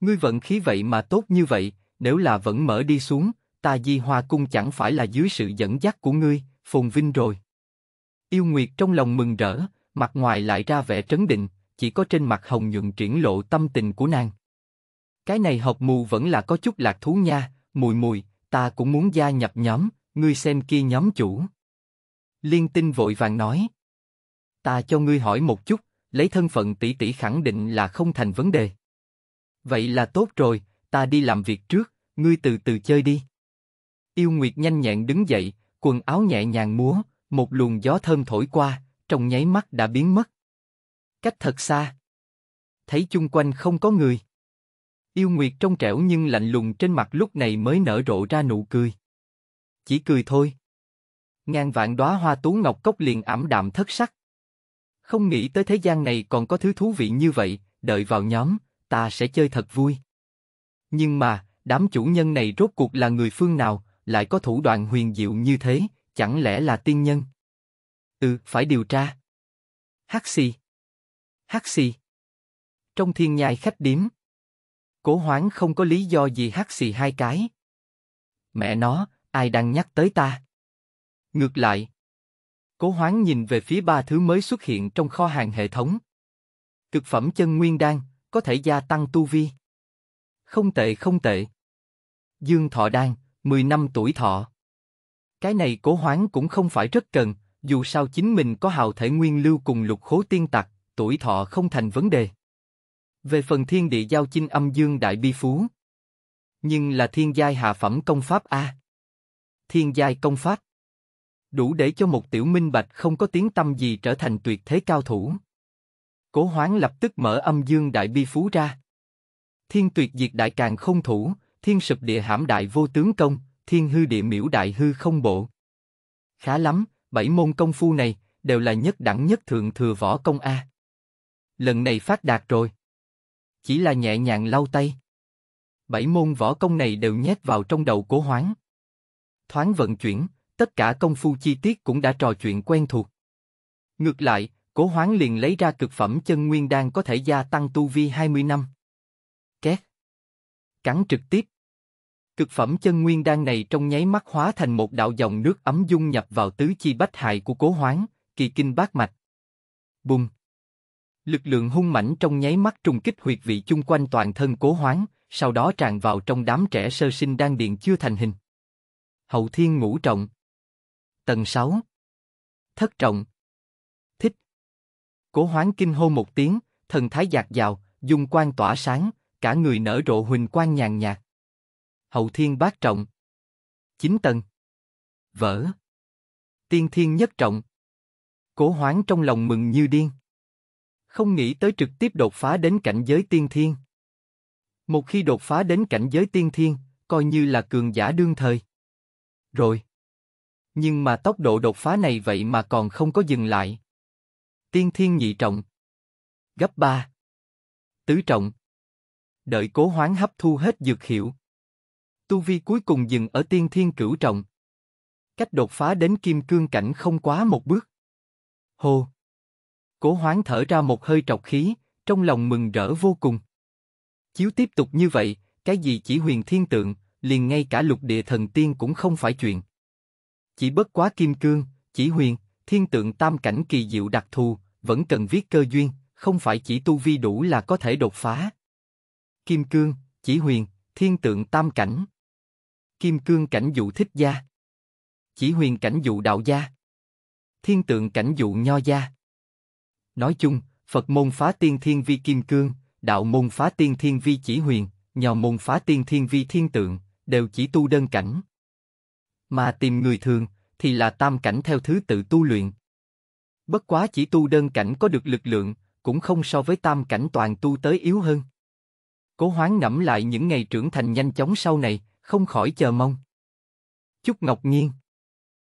Ngươi vận khí vậy mà tốt như vậy, nếu là vẫn mở đi xuống, ta Di Hoa Cung chẳng phải là dưới sự dẫn dắt của ngươi, phồn vinh rồi. Yêu Nguyệt trong lòng mừng rỡ, mặt ngoài lại ra vẻ trấn định, chỉ có trên mặt hồng nhuận triển lộ tâm tình của nàng. Cái này học mù vẫn là có chút lạc thú nha, mùi mùi, ta cũng muốn gia nhập nhóm, ngươi xem kia nhóm chủ. Liên tinh vội vàng nói. Ta cho ngươi hỏi một chút, lấy thân phận tỷ tỷ khẳng định là không thành vấn đề. Vậy là tốt rồi, ta đi làm việc trước, ngươi từ từ chơi đi. Yêu Nguyệt nhanh nhẹn đứng dậy, quần áo nhẹ nhàng múa, một luồng gió thơm thổi qua, trong nháy mắt đã biến mất cách thật xa. Thấy chung quanh không có người. Yêu Nguyệt trong trẻo nhưng lạnh lùng trên mặt lúc này mới nở rộ ra nụ cười. Chỉ cười thôi. Ngàn vạn đóa hoa tú ngọc cốc liền ảm đạm thất sắc. Không nghĩ tới thế gian này còn có thứ thú vị như vậy, đợi vào nhóm, ta sẽ chơi thật vui. Nhưng mà, đám chủ nhân này rốt cuộc là người phương nào, lại có thủ đoạn huyền diệu như thế, chẳng lẽ là tiên nhân? Ừ, phải điều tra. Hắc xì hắc xì. Trong thiên nhai khách điếm, cố hoáng không có lý do gì hắc xì hai cái. Mẹ nó, ai đang nhắc tới ta? Ngược lại, cố hoáng nhìn về phía ba thứ mới xuất hiện trong kho hàng hệ thống. Cực phẩm chân nguyên đan, có thể gia tăng tu vi. Không tệ không tệ. Dương thọ đan, 10 năm tuổi thọ. Cái này cố hoáng cũng không phải rất cần, dù sao chính mình có hào thể nguyên lưu cùng lục khố tiên tặc tuổi thọ không thành vấn đề. Về phần thiên địa giao chinh âm dương đại bi phú. Nhưng là thiên giai hạ phẩm công pháp A. Thiên giai công pháp. Đủ để cho một tiểu minh bạch không có tiếng tâm gì trở thành tuyệt thế cao thủ. Cố hoán lập tức mở âm dương đại bi phú ra. Thiên tuyệt diệt đại càng không thủ, thiên sụp địa hãm đại vô tướng công, thiên hư địa miễu đại hư không bộ. Khá lắm, bảy môn công phu này, đều là nhất đẳng nhất thượng thừa võ công A lần này phát đạt rồi. Chỉ là nhẹ nhàng lau tay. Bảy môn võ công này đều nhét vào trong đầu cố hoáng. Thoáng vận chuyển, tất cả công phu chi tiết cũng đã trò chuyện quen thuộc. Ngược lại, cố hoáng liền lấy ra cực phẩm chân nguyên đan có thể gia tăng tu vi 20 năm. Két. Cắn trực tiếp. Cực phẩm chân nguyên đan này trong nháy mắt hóa thành một đạo dòng nước ấm dung nhập vào tứ chi bách hại của cố hoáng, kỳ kinh bát mạch. Bùng. Lực lượng hung mãnh trong nháy mắt trùng kích huyệt vị chung quanh toàn thân cố hoáng, sau đó tràn vào trong đám trẻ sơ sinh đang điện chưa thành hình. Hậu thiên ngũ trọng Tầng 6 Thất trọng Thích Cố hoáng kinh hô một tiếng, thần thái giạt dào, dung quang tỏa sáng, cả người nở rộ huỳnh quang nhàn nhạt. Hậu thiên bát trọng Chín tầng Vỡ Tiên thiên nhất trọng Cố hoáng trong lòng mừng như điên không nghĩ tới trực tiếp đột phá đến cảnh giới tiên thiên. Một khi đột phá đến cảnh giới tiên thiên, coi như là cường giả đương thời. Rồi. Nhưng mà tốc độ đột phá này vậy mà còn không có dừng lại. Tiên thiên nhị trọng. Gấp ba. Tứ trọng. Đợi cố hoán hấp thu hết dược hiệu. Tu vi cuối cùng dừng ở tiên thiên cửu trọng. Cách đột phá đến kim cương cảnh không quá một bước. Hồ. Cố Hoán thở ra một hơi trọc khí, trong lòng mừng rỡ vô cùng. Chiếu tiếp tục như vậy, cái gì chỉ huyền thiên tượng, liền ngay cả lục địa thần tiên cũng không phải chuyện. Chỉ bất quá kim cương, chỉ huyền, thiên tượng tam cảnh kỳ diệu đặc thù, vẫn cần viết cơ duyên, không phải chỉ tu vi đủ là có thể đột phá. Kim cương, chỉ huyền, thiên tượng tam cảnh. Kim cương cảnh dụ thích gia. Chỉ huyền cảnh dụ đạo gia. Thiên tượng cảnh dụ nho gia. Nói chung, Phật môn phá tiên thiên vi kim cương, đạo môn phá tiên thiên vi chỉ huyền, nhờ môn phá tiên thiên vi thiên tượng, đều chỉ tu đơn cảnh. Mà tìm người thường, thì là tam cảnh theo thứ tự tu luyện. Bất quá chỉ tu đơn cảnh có được lực lượng, cũng không so với tam cảnh toàn tu tới yếu hơn. Cố hoán ngẫm lại những ngày trưởng thành nhanh chóng sau này, không khỏi chờ mong. Chúc Ngọc Nhiên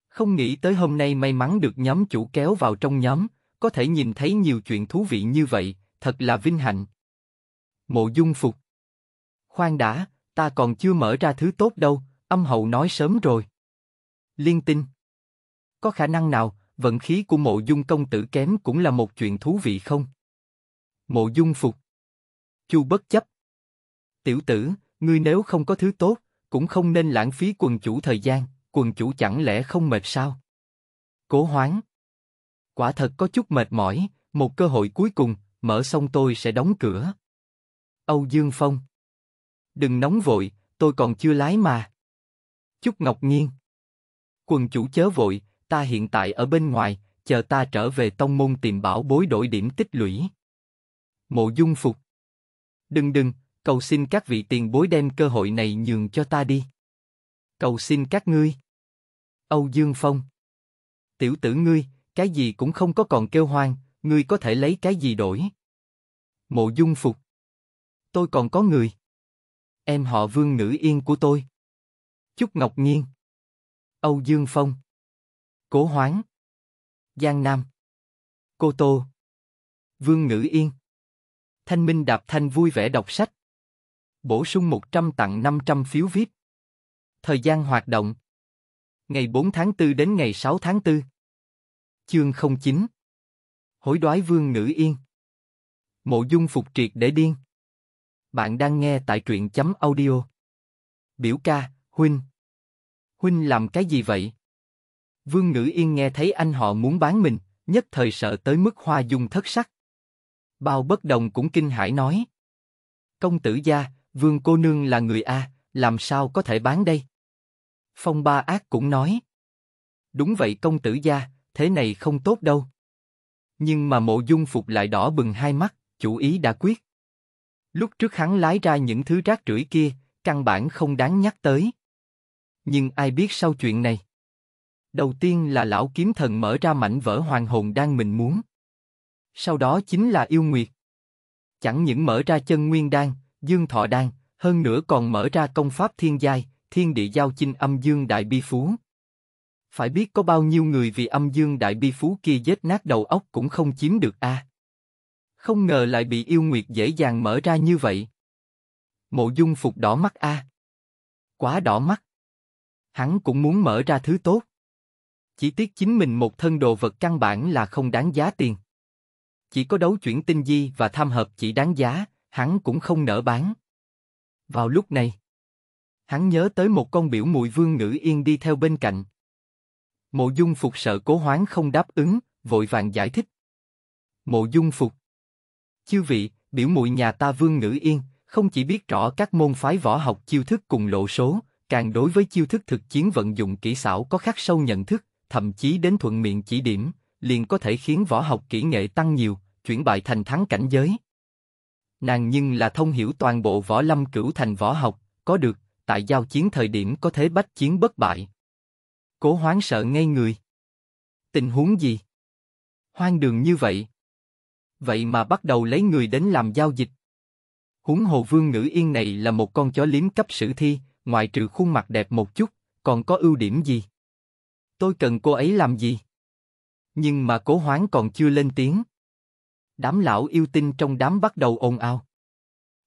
Không nghĩ tới hôm nay may mắn được nhóm chủ kéo vào trong nhóm, có thể nhìn thấy nhiều chuyện thú vị như vậy, thật là vinh hạnh. Mộ Dung Phục Khoan đã, ta còn chưa mở ra thứ tốt đâu, âm hậu nói sớm rồi. Liên tinh Có khả năng nào, vận khí của mộ dung công tử kém cũng là một chuyện thú vị không? Mộ dung phục Chu bất chấp Tiểu tử, ngươi nếu không có thứ tốt, cũng không nên lãng phí quần chủ thời gian, quần chủ chẳng lẽ không mệt sao? Cố hoáng Quả thật có chút mệt mỏi, một cơ hội cuối cùng, mở xong tôi sẽ đóng cửa. Âu Dương Phong Đừng nóng vội, tôi còn chưa lái mà. Chúc Ngọc Nhiên Quần chủ chớ vội, ta hiện tại ở bên ngoài, chờ ta trở về tông môn tìm bảo bối đổi điểm tích lũy. Mộ Dung Phục Đừng đừng, cầu xin các vị tiền bối đem cơ hội này nhường cho ta đi. Cầu xin các ngươi. Âu Dương Phong Tiểu tử ngươi, cái gì cũng không có còn kêu hoang, ngươi có thể lấy cái gì đổi? Mộ Dung Phục, tôi còn có người, em họ Vương Nữ Yên của tôi, Chúc Ngọc Nhiên, Âu Dương Phong, Cố Hoáng, Giang Nam, Cô Tô, Vương Ngữ Yên. Thanh Minh đạp thanh vui vẻ đọc sách. Bổ sung 100 tặng 500 phiếu VIP. Thời gian hoạt động Ngày 4 tháng 4 đến ngày 6 tháng 4 Chương không 09 Hối đoái vương nữ yên Mộ dung phục triệt để điên Bạn đang nghe tại truyện chấm audio Biểu ca, Huynh Huynh làm cái gì vậy? Vương nữ yên nghe thấy anh họ muốn bán mình, nhất thời sợ tới mức hoa dung thất sắc. Bao bất đồng cũng kinh hãi nói. Công tử gia, vương cô nương là người A, làm sao có thể bán đây? Phong ba ác cũng nói. Đúng vậy công tử gia, thế này không tốt đâu. Nhưng mà mộ dung phục lại đỏ bừng hai mắt, chủ ý đã quyết. Lúc trước hắn lái ra những thứ rác rưởi kia, căn bản không đáng nhắc tới. Nhưng ai biết sau chuyện này? Đầu tiên là lão kiếm thần mở ra mảnh vỡ hoàng hồn đang mình muốn. Sau đó chính là yêu nguyệt. Chẳng những mở ra chân nguyên đan, dương thọ đan, hơn nữa còn mở ra công pháp thiên giai, thiên địa giao chinh âm dương đại bi phú. Phải biết có bao nhiêu người vì âm dương đại bi phú kia dết nát đầu óc cũng không chiếm được a. Không ngờ lại bị yêu nguyệt dễ dàng mở ra như vậy. Mộ dung phục đỏ mắt a. Quá đỏ mắt. Hắn cũng muốn mở ra thứ tốt. Chỉ tiếc chính mình một thân đồ vật căn bản là không đáng giá tiền. Chỉ có đấu chuyển tinh di và tham hợp chỉ đáng giá, hắn cũng không nỡ bán. Vào lúc này, hắn nhớ tới một con biểu mùi vương ngữ yên đi theo bên cạnh. Mộ dung phục sợ cố hoán không đáp ứng, vội vàng giải thích. Mộ dung phục. Chư vị, biểu muội nhà ta vương ngữ yên, không chỉ biết rõ các môn phái võ học chiêu thức cùng lộ số, càng đối với chiêu thức thực chiến vận dụng kỹ xảo có khắc sâu nhận thức, thậm chí đến thuận miệng chỉ điểm, liền có thể khiến võ học kỹ nghệ tăng nhiều, chuyển bại thành thắng cảnh giới. Nàng nhưng là thông hiểu toàn bộ võ lâm cửu thành võ học, có được, tại giao chiến thời điểm có thế bách chiến bất bại. Cố hoán sợ ngây người. Tình huống gì? Hoang đường như vậy. Vậy mà bắt đầu lấy người đến làm giao dịch. Huống hồ vương ngữ yên này là một con chó liếm cấp sử thi, ngoại trừ khuôn mặt đẹp một chút, còn có ưu điểm gì? Tôi cần cô ấy làm gì? Nhưng mà cố hoán còn chưa lên tiếng. Đám lão yêu tinh trong đám bắt đầu ồn ào.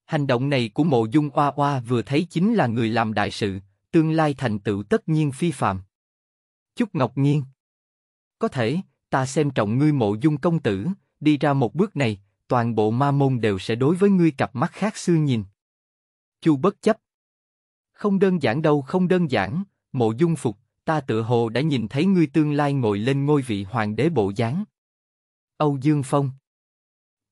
Hành động này của mộ dung oa oa vừa thấy chính là người làm đại sự, tương lai thành tựu tất nhiên phi phạm. Chúc Ngọc Nhiên. Có thể, ta xem trọng ngươi mộ dung công tử, đi ra một bước này, toàn bộ ma môn đều sẽ đối với ngươi cặp mắt khác xưa nhìn. Chu bất chấp. Không đơn giản đâu không đơn giản, mộ dung phục, ta tự hồ đã nhìn thấy ngươi tương lai ngồi lên ngôi vị hoàng đế bộ dáng. Âu Dương Phong.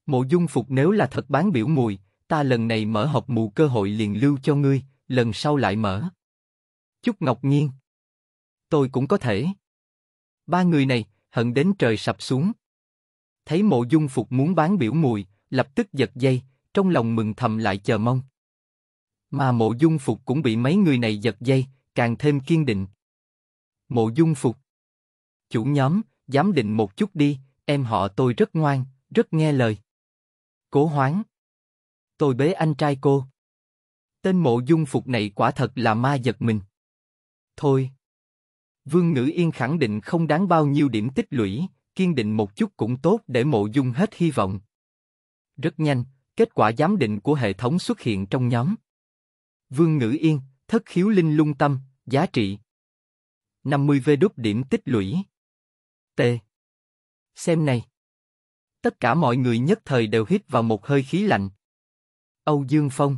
Mộ dung phục nếu là thật bán biểu mùi, ta lần này mở hộp mù cơ hội liền lưu cho ngươi, lần sau lại mở. Chúc Ngọc Nhiên tôi cũng có thể. Ba người này, hận đến trời sập xuống. Thấy mộ dung phục muốn bán biểu mùi, lập tức giật dây, trong lòng mừng thầm lại chờ mong. Mà mộ dung phục cũng bị mấy người này giật dây, càng thêm kiên định. Mộ dung phục. Chủ nhóm, dám định một chút đi, em họ tôi rất ngoan, rất nghe lời. Cố hoán Tôi bế anh trai cô. Tên mộ dung phục này quả thật là ma giật mình. Thôi, Vương Ngữ Yên khẳng định không đáng bao nhiêu điểm tích lũy, kiên định một chút cũng tốt để mộ dung hết hy vọng. Rất nhanh, kết quả giám định của hệ thống xuất hiện trong nhóm. Vương Ngữ Yên, thất khiếu linh lung tâm, giá trị 50 V đúc điểm tích lũy. T. Xem này. Tất cả mọi người nhất thời đều hít vào một hơi khí lạnh. Âu Dương Phong.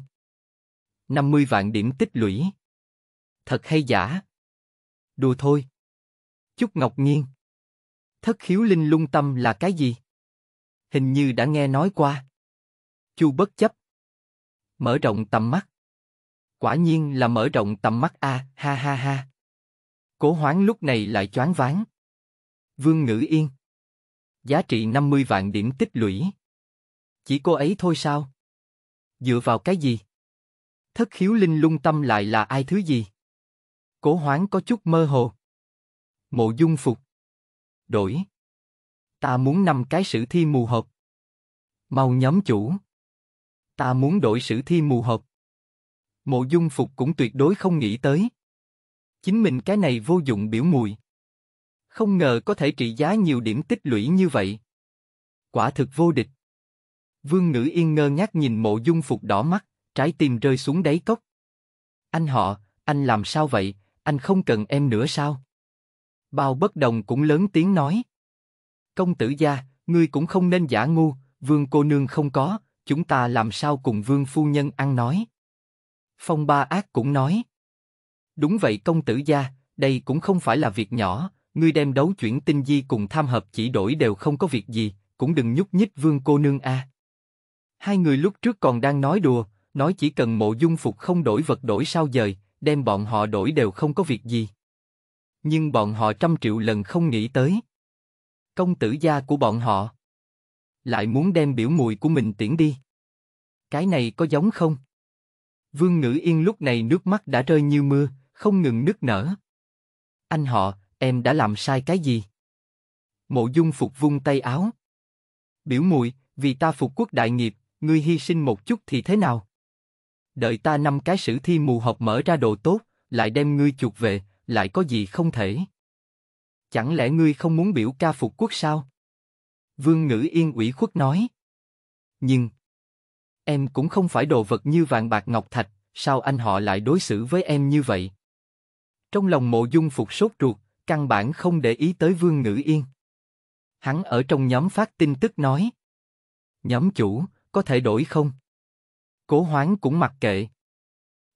50 vạn điểm tích lũy. Thật hay giả? đùa thôi. Chúc Ngọc Nhiên. Thất khiếu linh lung tâm là cái gì? Hình như đã nghe nói qua. Chu bất chấp. Mở rộng tầm mắt. Quả nhiên là mở rộng tầm mắt a, ha ha ha. Cố hoán lúc này lại choáng váng. Vương Ngữ Yên. Giá trị 50 vạn điểm tích lũy. Chỉ cô ấy thôi sao? Dựa vào cái gì? Thất khiếu linh lung tâm lại là ai thứ gì? Cố Hoán có chút mơ hồ. Mộ Dung Phục. Đổi. Ta muốn nằm cái sử thi mù hộp. Mau nhóm chủ. Ta muốn đổi sử thi mù hộp. Mộ Dung Phục cũng tuyệt đối không nghĩ tới. Chính mình cái này vô dụng biểu mùi. Không ngờ có thể trị giá nhiều điểm tích lũy như vậy. Quả thực vô địch. Vương Ngữ Yên ngơ ngác nhìn Mộ Dung Phục đỏ mắt, trái tim rơi xuống đáy cốc. Anh họ, anh làm sao vậy? Anh không cần em nữa sao? Bao bất đồng cũng lớn tiếng nói. Công tử gia, ngươi cũng không nên giả ngu, vương cô nương không có, chúng ta làm sao cùng vương phu nhân ăn nói. Phong ba ác cũng nói. Đúng vậy công tử gia, đây cũng không phải là việc nhỏ, ngươi đem đấu chuyển tinh di cùng tham hợp chỉ đổi đều không có việc gì, cũng đừng nhúc nhích vương cô nương a. Hai người lúc trước còn đang nói đùa, nói chỉ cần mộ dung phục không đổi vật đổi sao dời, đem bọn họ đổi đều không có việc gì. Nhưng bọn họ trăm triệu lần không nghĩ tới. Công tử gia của bọn họ lại muốn đem biểu mùi của mình tiễn đi. Cái này có giống không? Vương Ngữ Yên lúc này nước mắt đã rơi như mưa, không ngừng nức nở. Anh họ, em đã làm sai cái gì? Mộ Dung Phục vung tay áo. Biểu mùi, vì ta phục quốc đại nghiệp, ngươi hy sinh một chút thì thế nào? đợi ta năm cái sử thi mù học mở ra đồ tốt, lại đem ngươi chuột về, lại có gì không thể? Chẳng lẽ ngươi không muốn biểu ca phục quốc sao? Vương Ngữ Yên ủy khuất nói. Nhưng, em cũng không phải đồ vật như vàng bạc ngọc thạch, sao anh họ lại đối xử với em như vậy? Trong lòng mộ dung phục sốt ruột, căn bản không để ý tới Vương Ngữ Yên. Hắn ở trong nhóm phát tin tức nói. Nhóm chủ, có thể đổi không? Cố Hoáng cũng mặc kệ.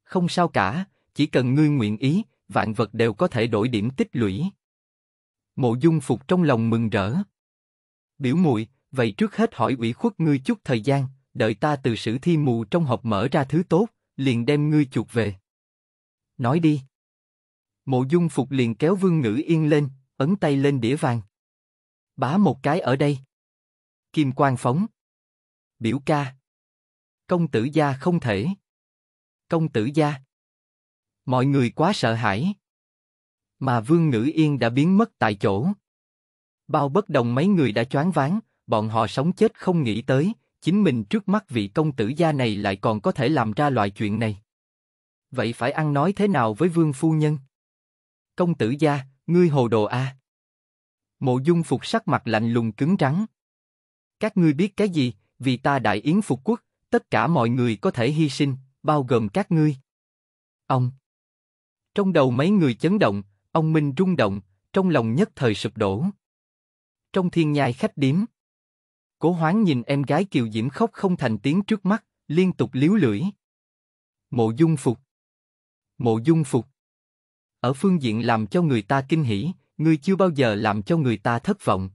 Không sao cả, chỉ cần ngươi nguyện ý, vạn vật đều có thể đổi điểm tích lũy. Mộ Dung Phục trong lòng mừng rỡ. Biểu muội, vậy trước hết hỏi ủy khuất ngươi chút thời gian, đợi ta từ sử thi mù trong hộp mở ra thứ tốt, liền đem ngươi chuột về. Nói đi. Mộ Dung Phục liền kéo Vương Ngữ Yên lên, ấn tay lên đĩa vàng. Bá một cái ở đây. Kim Quang phóng. Biểu ca. Công tử gia không thể. Công tử gia. Mọi người quá sợ hãi. Mà Vương Ngữ Yên đã biến mất tại chỗ. Bao bất đồng mấy người đã choáng váng, bọn họ sống chết không nghĩ tới, chính mình trước mắt vị công tử gia này lại còn có thể làm ra loại chuyện này. Vậy phải ăn nói thế nào với Vương Phu Nhân? Công tử gia, ngươi hồ đồ a? À? Mộ dung phục sắc mặt lạnh lùng cứng rắn. Các ngươi biết cái gì, vì ta đại yến phục quốc, tất cả mọi người có thể hy sinh, bao gồm các ngươi. Ông. Trong đầu mấy người chấn động, ông Minh rung động, trong lòng nhất thời sụp đổ. Trong thiên nhai khách điếm. Cố hoáng nhìn em gái Kiều Diễm khóc không thành tiếng trước mắt, liên tục liếu lưỡi. Mộ dung phục. Mộ dung phục. Ở phương diện làm cho người ta kinh hỉ, người chưa bao giờ làm cho người ta thất vọng.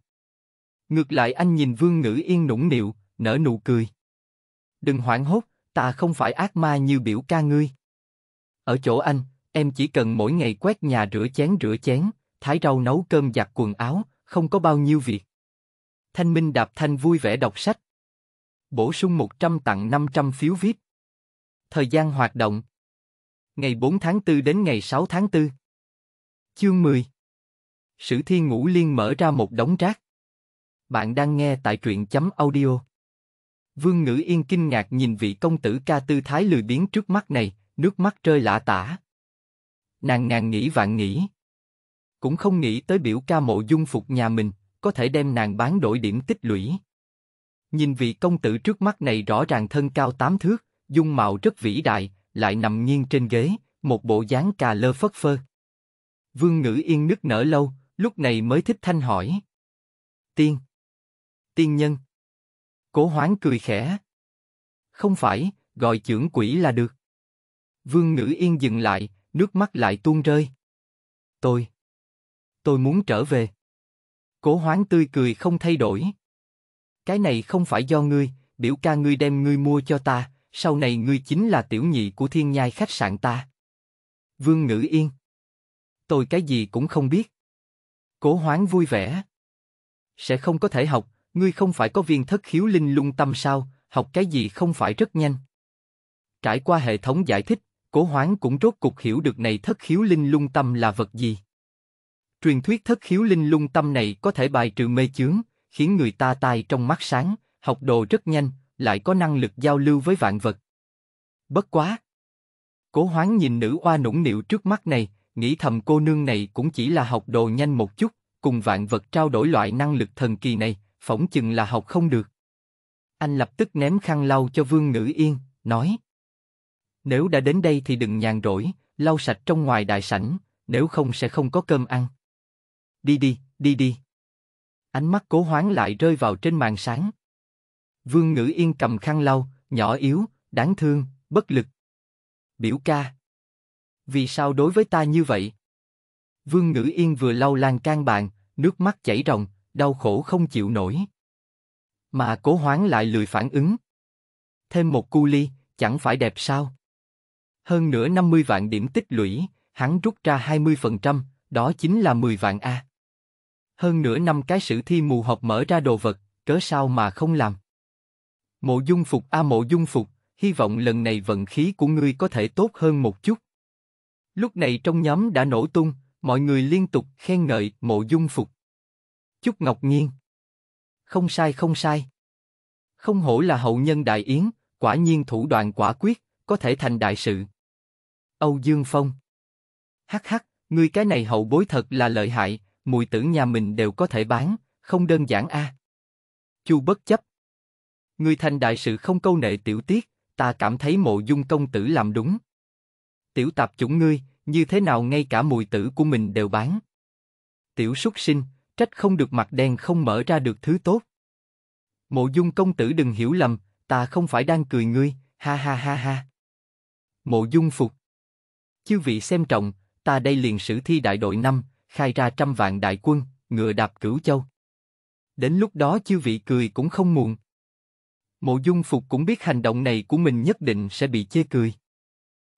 Ngược lại anh nhìn vương ngữ yên nũng nịu, nở nụ cười. Đừng hoảng hốt, ta không phải ác ma như biểu ca ngươi. Ở chỗ anh, em chỉ cần mỗi ngày quét nhà rửa chén rửa chén, thái rau nấu cơm giặt quần áo, không có bao nhiêu việc. Thanh Minh Đạp Thanh vui vẻ đọc sách. Bổ sung 100 tặng 500 phiếu viết. Thời gian hoạt động Ngày 4 tháng 4 đến ngày 6 tháng 4 Chương 10 Sử thi Ngũ Liên mở ra một đống rác. Bạn đang nghe tại truyện chấm audio. Vương Ngữ Yên kinh ngạc nhìn vị công tử ca tư thái lười biếng trước mắt này, nước mắt rơi lạ tả. Nàng ngàn nghĩ vạn nghĩ. Cũng không nghĩ tới biểu ca mộ dung phục nhà mình, có thể đem nàng bán đổi điểm tích lũy. Nhìn vị công tử trước mắt này rõ ràng thân cao tám thước, dung mạo rất vĩ đại, lại nằm nghiêng trên ghế, một bộ dáng cà lơ phất phơ. Vương Ngữ Yên nức nở lâu, lúc này mới thích thanh hỏi. Tiên. Tiên nhân. Cố Hoán cười khẽ. Không phải, gọi trưởng quỷ là được. Vương Ngữ Yên dừng lại, nước mắt lại tuôn rơi. Tôi, tôi muốn trở về. Cố Hoán tươi cười không thay đổi. Cái này không phải do ngươi, biểu ca ngươi đem ngươi mua cho ta, sau này ngươi chính là tiểu nhị của thiên nhai khách sạn ta. Vương Ngữ Yên. Tôi cái gì cũng không biết. Cố Hoán vui vẻ. Sẽ không có thể học, ngươi không phải có viên thất khiếu linh lung tâm sao, học cái gì không phải rất nhanh. Trải qua hệ thống giải thích, cố hoán cũng rốt cục hiểu được này thất khiếu linh lung tâm là vật gì. Truyền thuyết thất khiếu linh lung tâm này có thể bài trừ mê chướng, khiến người ta tai trong mắt sáng, học đồ rất nhanh, lại có năng lực giao lưu với vạn vật. Bất quá! Cố hoán nhìn nữ hoa nũng nịu trước mắt này, nghĩ thầm cô nương này cũng chỉ là học đồ nhanh một chút, cùng vạn vật trao đổi loại năng lực thần kỳ này, phỏng chừng là học không được. Anh lập tức ném khăn lau cho Vương Ngữ Yên, nói. Nếu đã đến đây thì đừng nhàn rỗi, lau sạch trong ngoài đại sảnh, nếu không sẽ không có cơm ăn. Đi đi, đi đi. Ánh mắt cố hoán lại rơi vào trên màn sáng. Vương Ngữ Yên cầm khăn lau, nhỏ yếu, đáng thương, bất lực. Biểu ca. Vì sao đối với ta như vậy? Vương Ngữ Yên vừa lau lan can bàn, nước mắt chảy ròng, đau khổ không chịu nổi. Mà cố hoán lại lười phản ứng. Thêm một cu ly, chẳng phải đẹp sao? Hơn nữa 50 vạn điểm tích lũy, hắn rút ra 20%, đó chính là 10 vạn A. Hơn nữa năm cái sử thi mù hộp mở ra đồ vật, cớ sao mà không làm? Mộ dung phục A mộ dung phục, hy vọng lần này vận khí của ngươi có thể tốt hơn một chút. Lúc này trong nhóm đã nổ tung, mọi người liên tục khen ngợi mộ dung phục. Chúc Ngọc Nhiên. Không sai không sai. Không hổ là hậu nhân đại yến, quả nhiên thủ đoạn quả quyết, có thể thành đại sự. Âu Dương Phong. Hắc hắc, ngươi cái này hậu bối thật là lợi hại, mùi tử nhà mình đều có thể bán, không đơn giản a. Chu bất chấp. Ngươi thành đại sự không câu nệ tiểu tiết, ta cảm thấy mộ dung công tử làm đúng. Tiểu tạp chủng ngươi, như thế nào ngay cả mùi tử của mình đều bán. Tiểu xuất sinh, trách không được mặt đen không mở ra được thứ tốt. Mộ Dung công tử đừng hiểu lầm, ta không phải đang cười ngươi, ha ha ha ha. Mộ Dung phục. Chư vị xem trọng, ta đây liền sử thi đại đội năm, khai ra trăm vạn đại quân, ngựa đạp cửu châu. Đến lúc đó chư vị cười cũng không muộn. Mộ Dung Phục cũng biết hành động này của mình nhất định sẽ bị chê cười.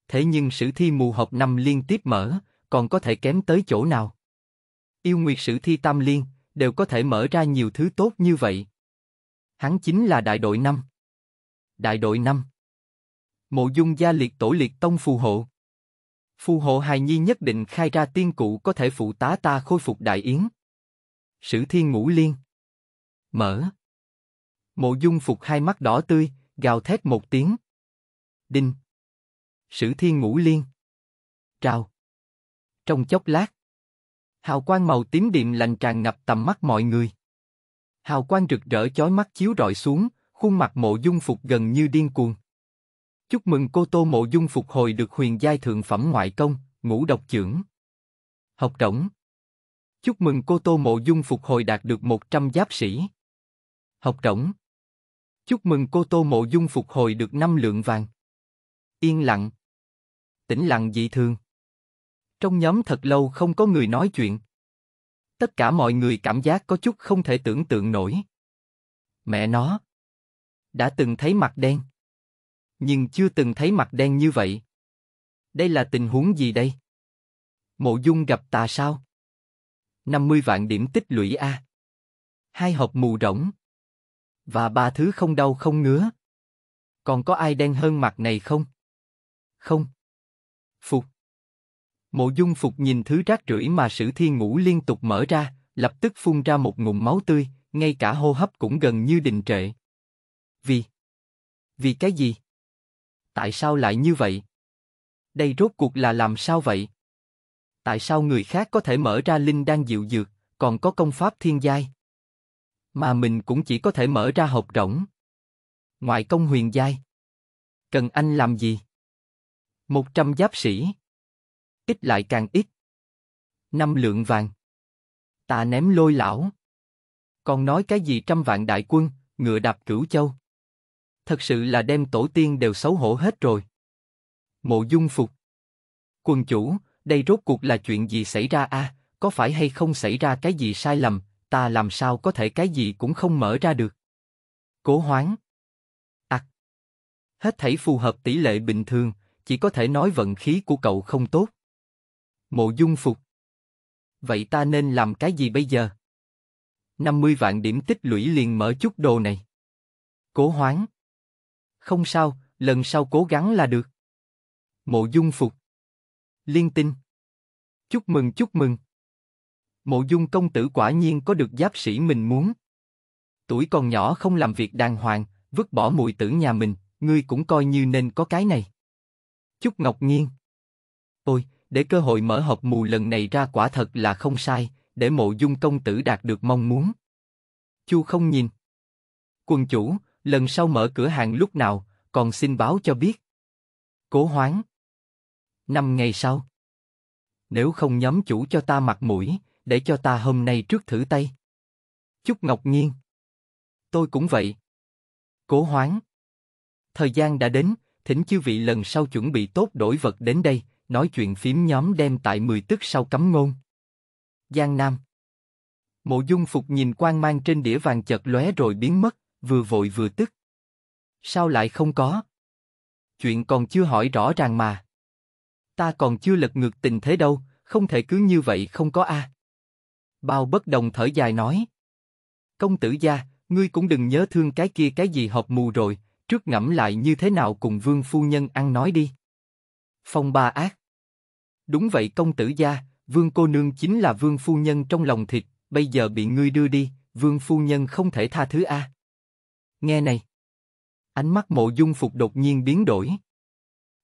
Thế nhưng sử thi mù học năm liên tiếp mở, còn có thể kém tới chỗ nào? yêu nguyệt sử thi tam liên, đều có thể mở ra nhiều thứ tốt như vậy. Hắn chính là đại đội năm. Đại đội năm. Mộ dung gia liệt tổ liệt tông phù hộ. Phù hộ hài nhi nhất định khai ra tiên cụ có thể phụ tá ta khôi phục đại yến. Sử thiên ngũ liên. Mở. Mộ dung phục hai mắt đỏ tươi, gào thét một tiếng. Đinh. Sử thiên ngũ liên. Trào. Trong chốc lát, Hào quang màu tím điềm lành tràn ngập tầm mắt mọi người. Hào quang rực rỡ chói mắt chiếu rọi xuống, khuôn mặt mộ dung phục gần như điên cuồng. Chúc mừng cô Tô Mộ Dung phục hồi được huyền giai thượng phẩm ngoại công, ngũ độc trưởng. Học rỗng. Chúc mừng cô Tô Mộ Dung phục hồi đạt được 100 giáp sĩ. Học rỗng. Chúc mừng cô Tô Mộ Dung phục hồi được 5 lượng vàng. Yên lặng. Tĩnh lặng dị thường. Trong nhóm thật lâu không có người nói chuyện. Tất cả mọi người cảm giác có chút không thể tưởng tượng nổi. Mẹ nó! Đã từng thấy mặt đen. Nhưng chưa từng thấy mặt đen như vậy. Đây là tình huống gì đây? Mộ dung gặp tà sao? 50 vạn điểm tích lũy A. Hai hộp mù rỗng. Và ba thứ không đau không ngứa. Còn có ai đen hơn mặt này không? Không. Phục. Mộ Dung Phục nhìn thứ rác rưởi mà Sử Thiên Ngũ liên tục mở ra, lập tức phun ra một ngụm máu tươi, ngay cả hô hấp cũng gần như đình trệ. Vì? Vì cái gì? Tại sao lại như vậy? Đây rốt cuộc là làm sao vậy? Tại sao người khác có thể mở ra linh đang dịu dược, còn có công pháp thiên giai? Mà mình cũng chỉ có thể mở ra hộp rỗng. Ngoại công huyền giai. Cần anh làm gì? Một trăm giáp sĩ ít lại càng ít. Năm lượng vàng. Ta ném lôi lão. Còn nói cái gì trăm vạn đại quân, ngựa đạp cửu châu. Thật sự là đem tổ tiên đều xấu hổ hết rồi. Mộ dung phục. Quân chủ, đây rốt cuộc là chuyện gì xảy ra a? À? có phải hay không xảy ra cái gì sai lầm, ta làm sao có thể cái gì cũng không mở ra được. Cố hoáng. Ặc. À. Hết thảy phù hợp tỷ lệ bình thường, chỉ có thể nói vận khí của cậu không tốt. Mộ Dung Phục. Vậy ta nên làm cái gì bây giờ? 50 vạn điểm tích lũy liền mở chút đồ này. Cố hoán. Không sao, lần sau cố gắng là được. Mộ Dung Phục. Liên tinh. Chúc mừng chúc mừng. Mộ Dung công tử quả nhiên có được giáp sĩ mình muốn. Tuổi còn nhỏ không làm việc đàng hoàng, vứt bỏ mùi tử nhà mình, ngươi cũng coi như nên có cái này. Chúc Ngọc Nhiên. Ôi, để cơ hội mở hộp mù lần này ra quả thật là không sai, để mộ dung công tử đạt được mong muốn. Chu không nhìn. Quần chủ, lần sau mở cửa hàng lúc nào, còn xin báo cho biết. Cố hoáng. Năm ngày sau. Nếu không nhóm chủ cho ta mặt mũi, để cho ta hôm nay trước thử tay. Chúc Ngọc Nhiên. Tôi cũng vậy. Cố hoáng. Thời gian đã đến, thỉnh chư vị lần sau chuẩn bị tốt đổi vật đến đây, Nói chuyện phím nhóm đem tại 10 tức sau cấm ngôn. Giang Nam Mộ dung phục nhìn quang mang trên đĩa vàng chợt lóe rồi biến mất, vừa vội vừa tức. Sao lại không có? Chuyện còn chưa hỏi rõ ràng mà. Ta còn chưa lật ngược tình thế đâu, không thể cứ như vậy không có a. À. Bao bất đồng thở dài nói. Công tử gia, ngươi cũng đừng nhớ thương cái kia cái gì hộp mù rồi, trước ngẫm lại như thế nào cùng vương phu nhân ăn nói đi. Phong ba ác. Đúng vậy công tử gia, vương cô nương chính là vương phu nhân trong lòng thịt, bây giờ bị ngươi đưa đi, vương phu nhân không thể tha thứ a. Nghe này. Ánh mắt mộ dung phục đột nhiên biến đổi.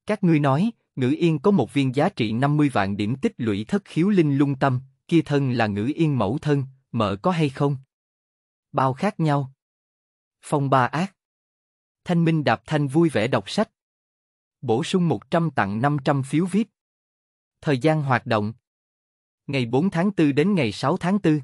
Các ngươi nói, ngữ yên có một viên giá trị 50 vạn điểm tích lũy thất khiếu linh lung tâm, kia thân là ngữ yên mẫu thân, mợ có hay không? Bao khác nhau. Phong ba ác. Thanh Minh đạp thanh vui vẻ đọc sách. Bổ sung 100 tặng 500 phiếu viết Thời gian hoạt động Ngày 4 tháng 4 đến ngày 6 tháng 4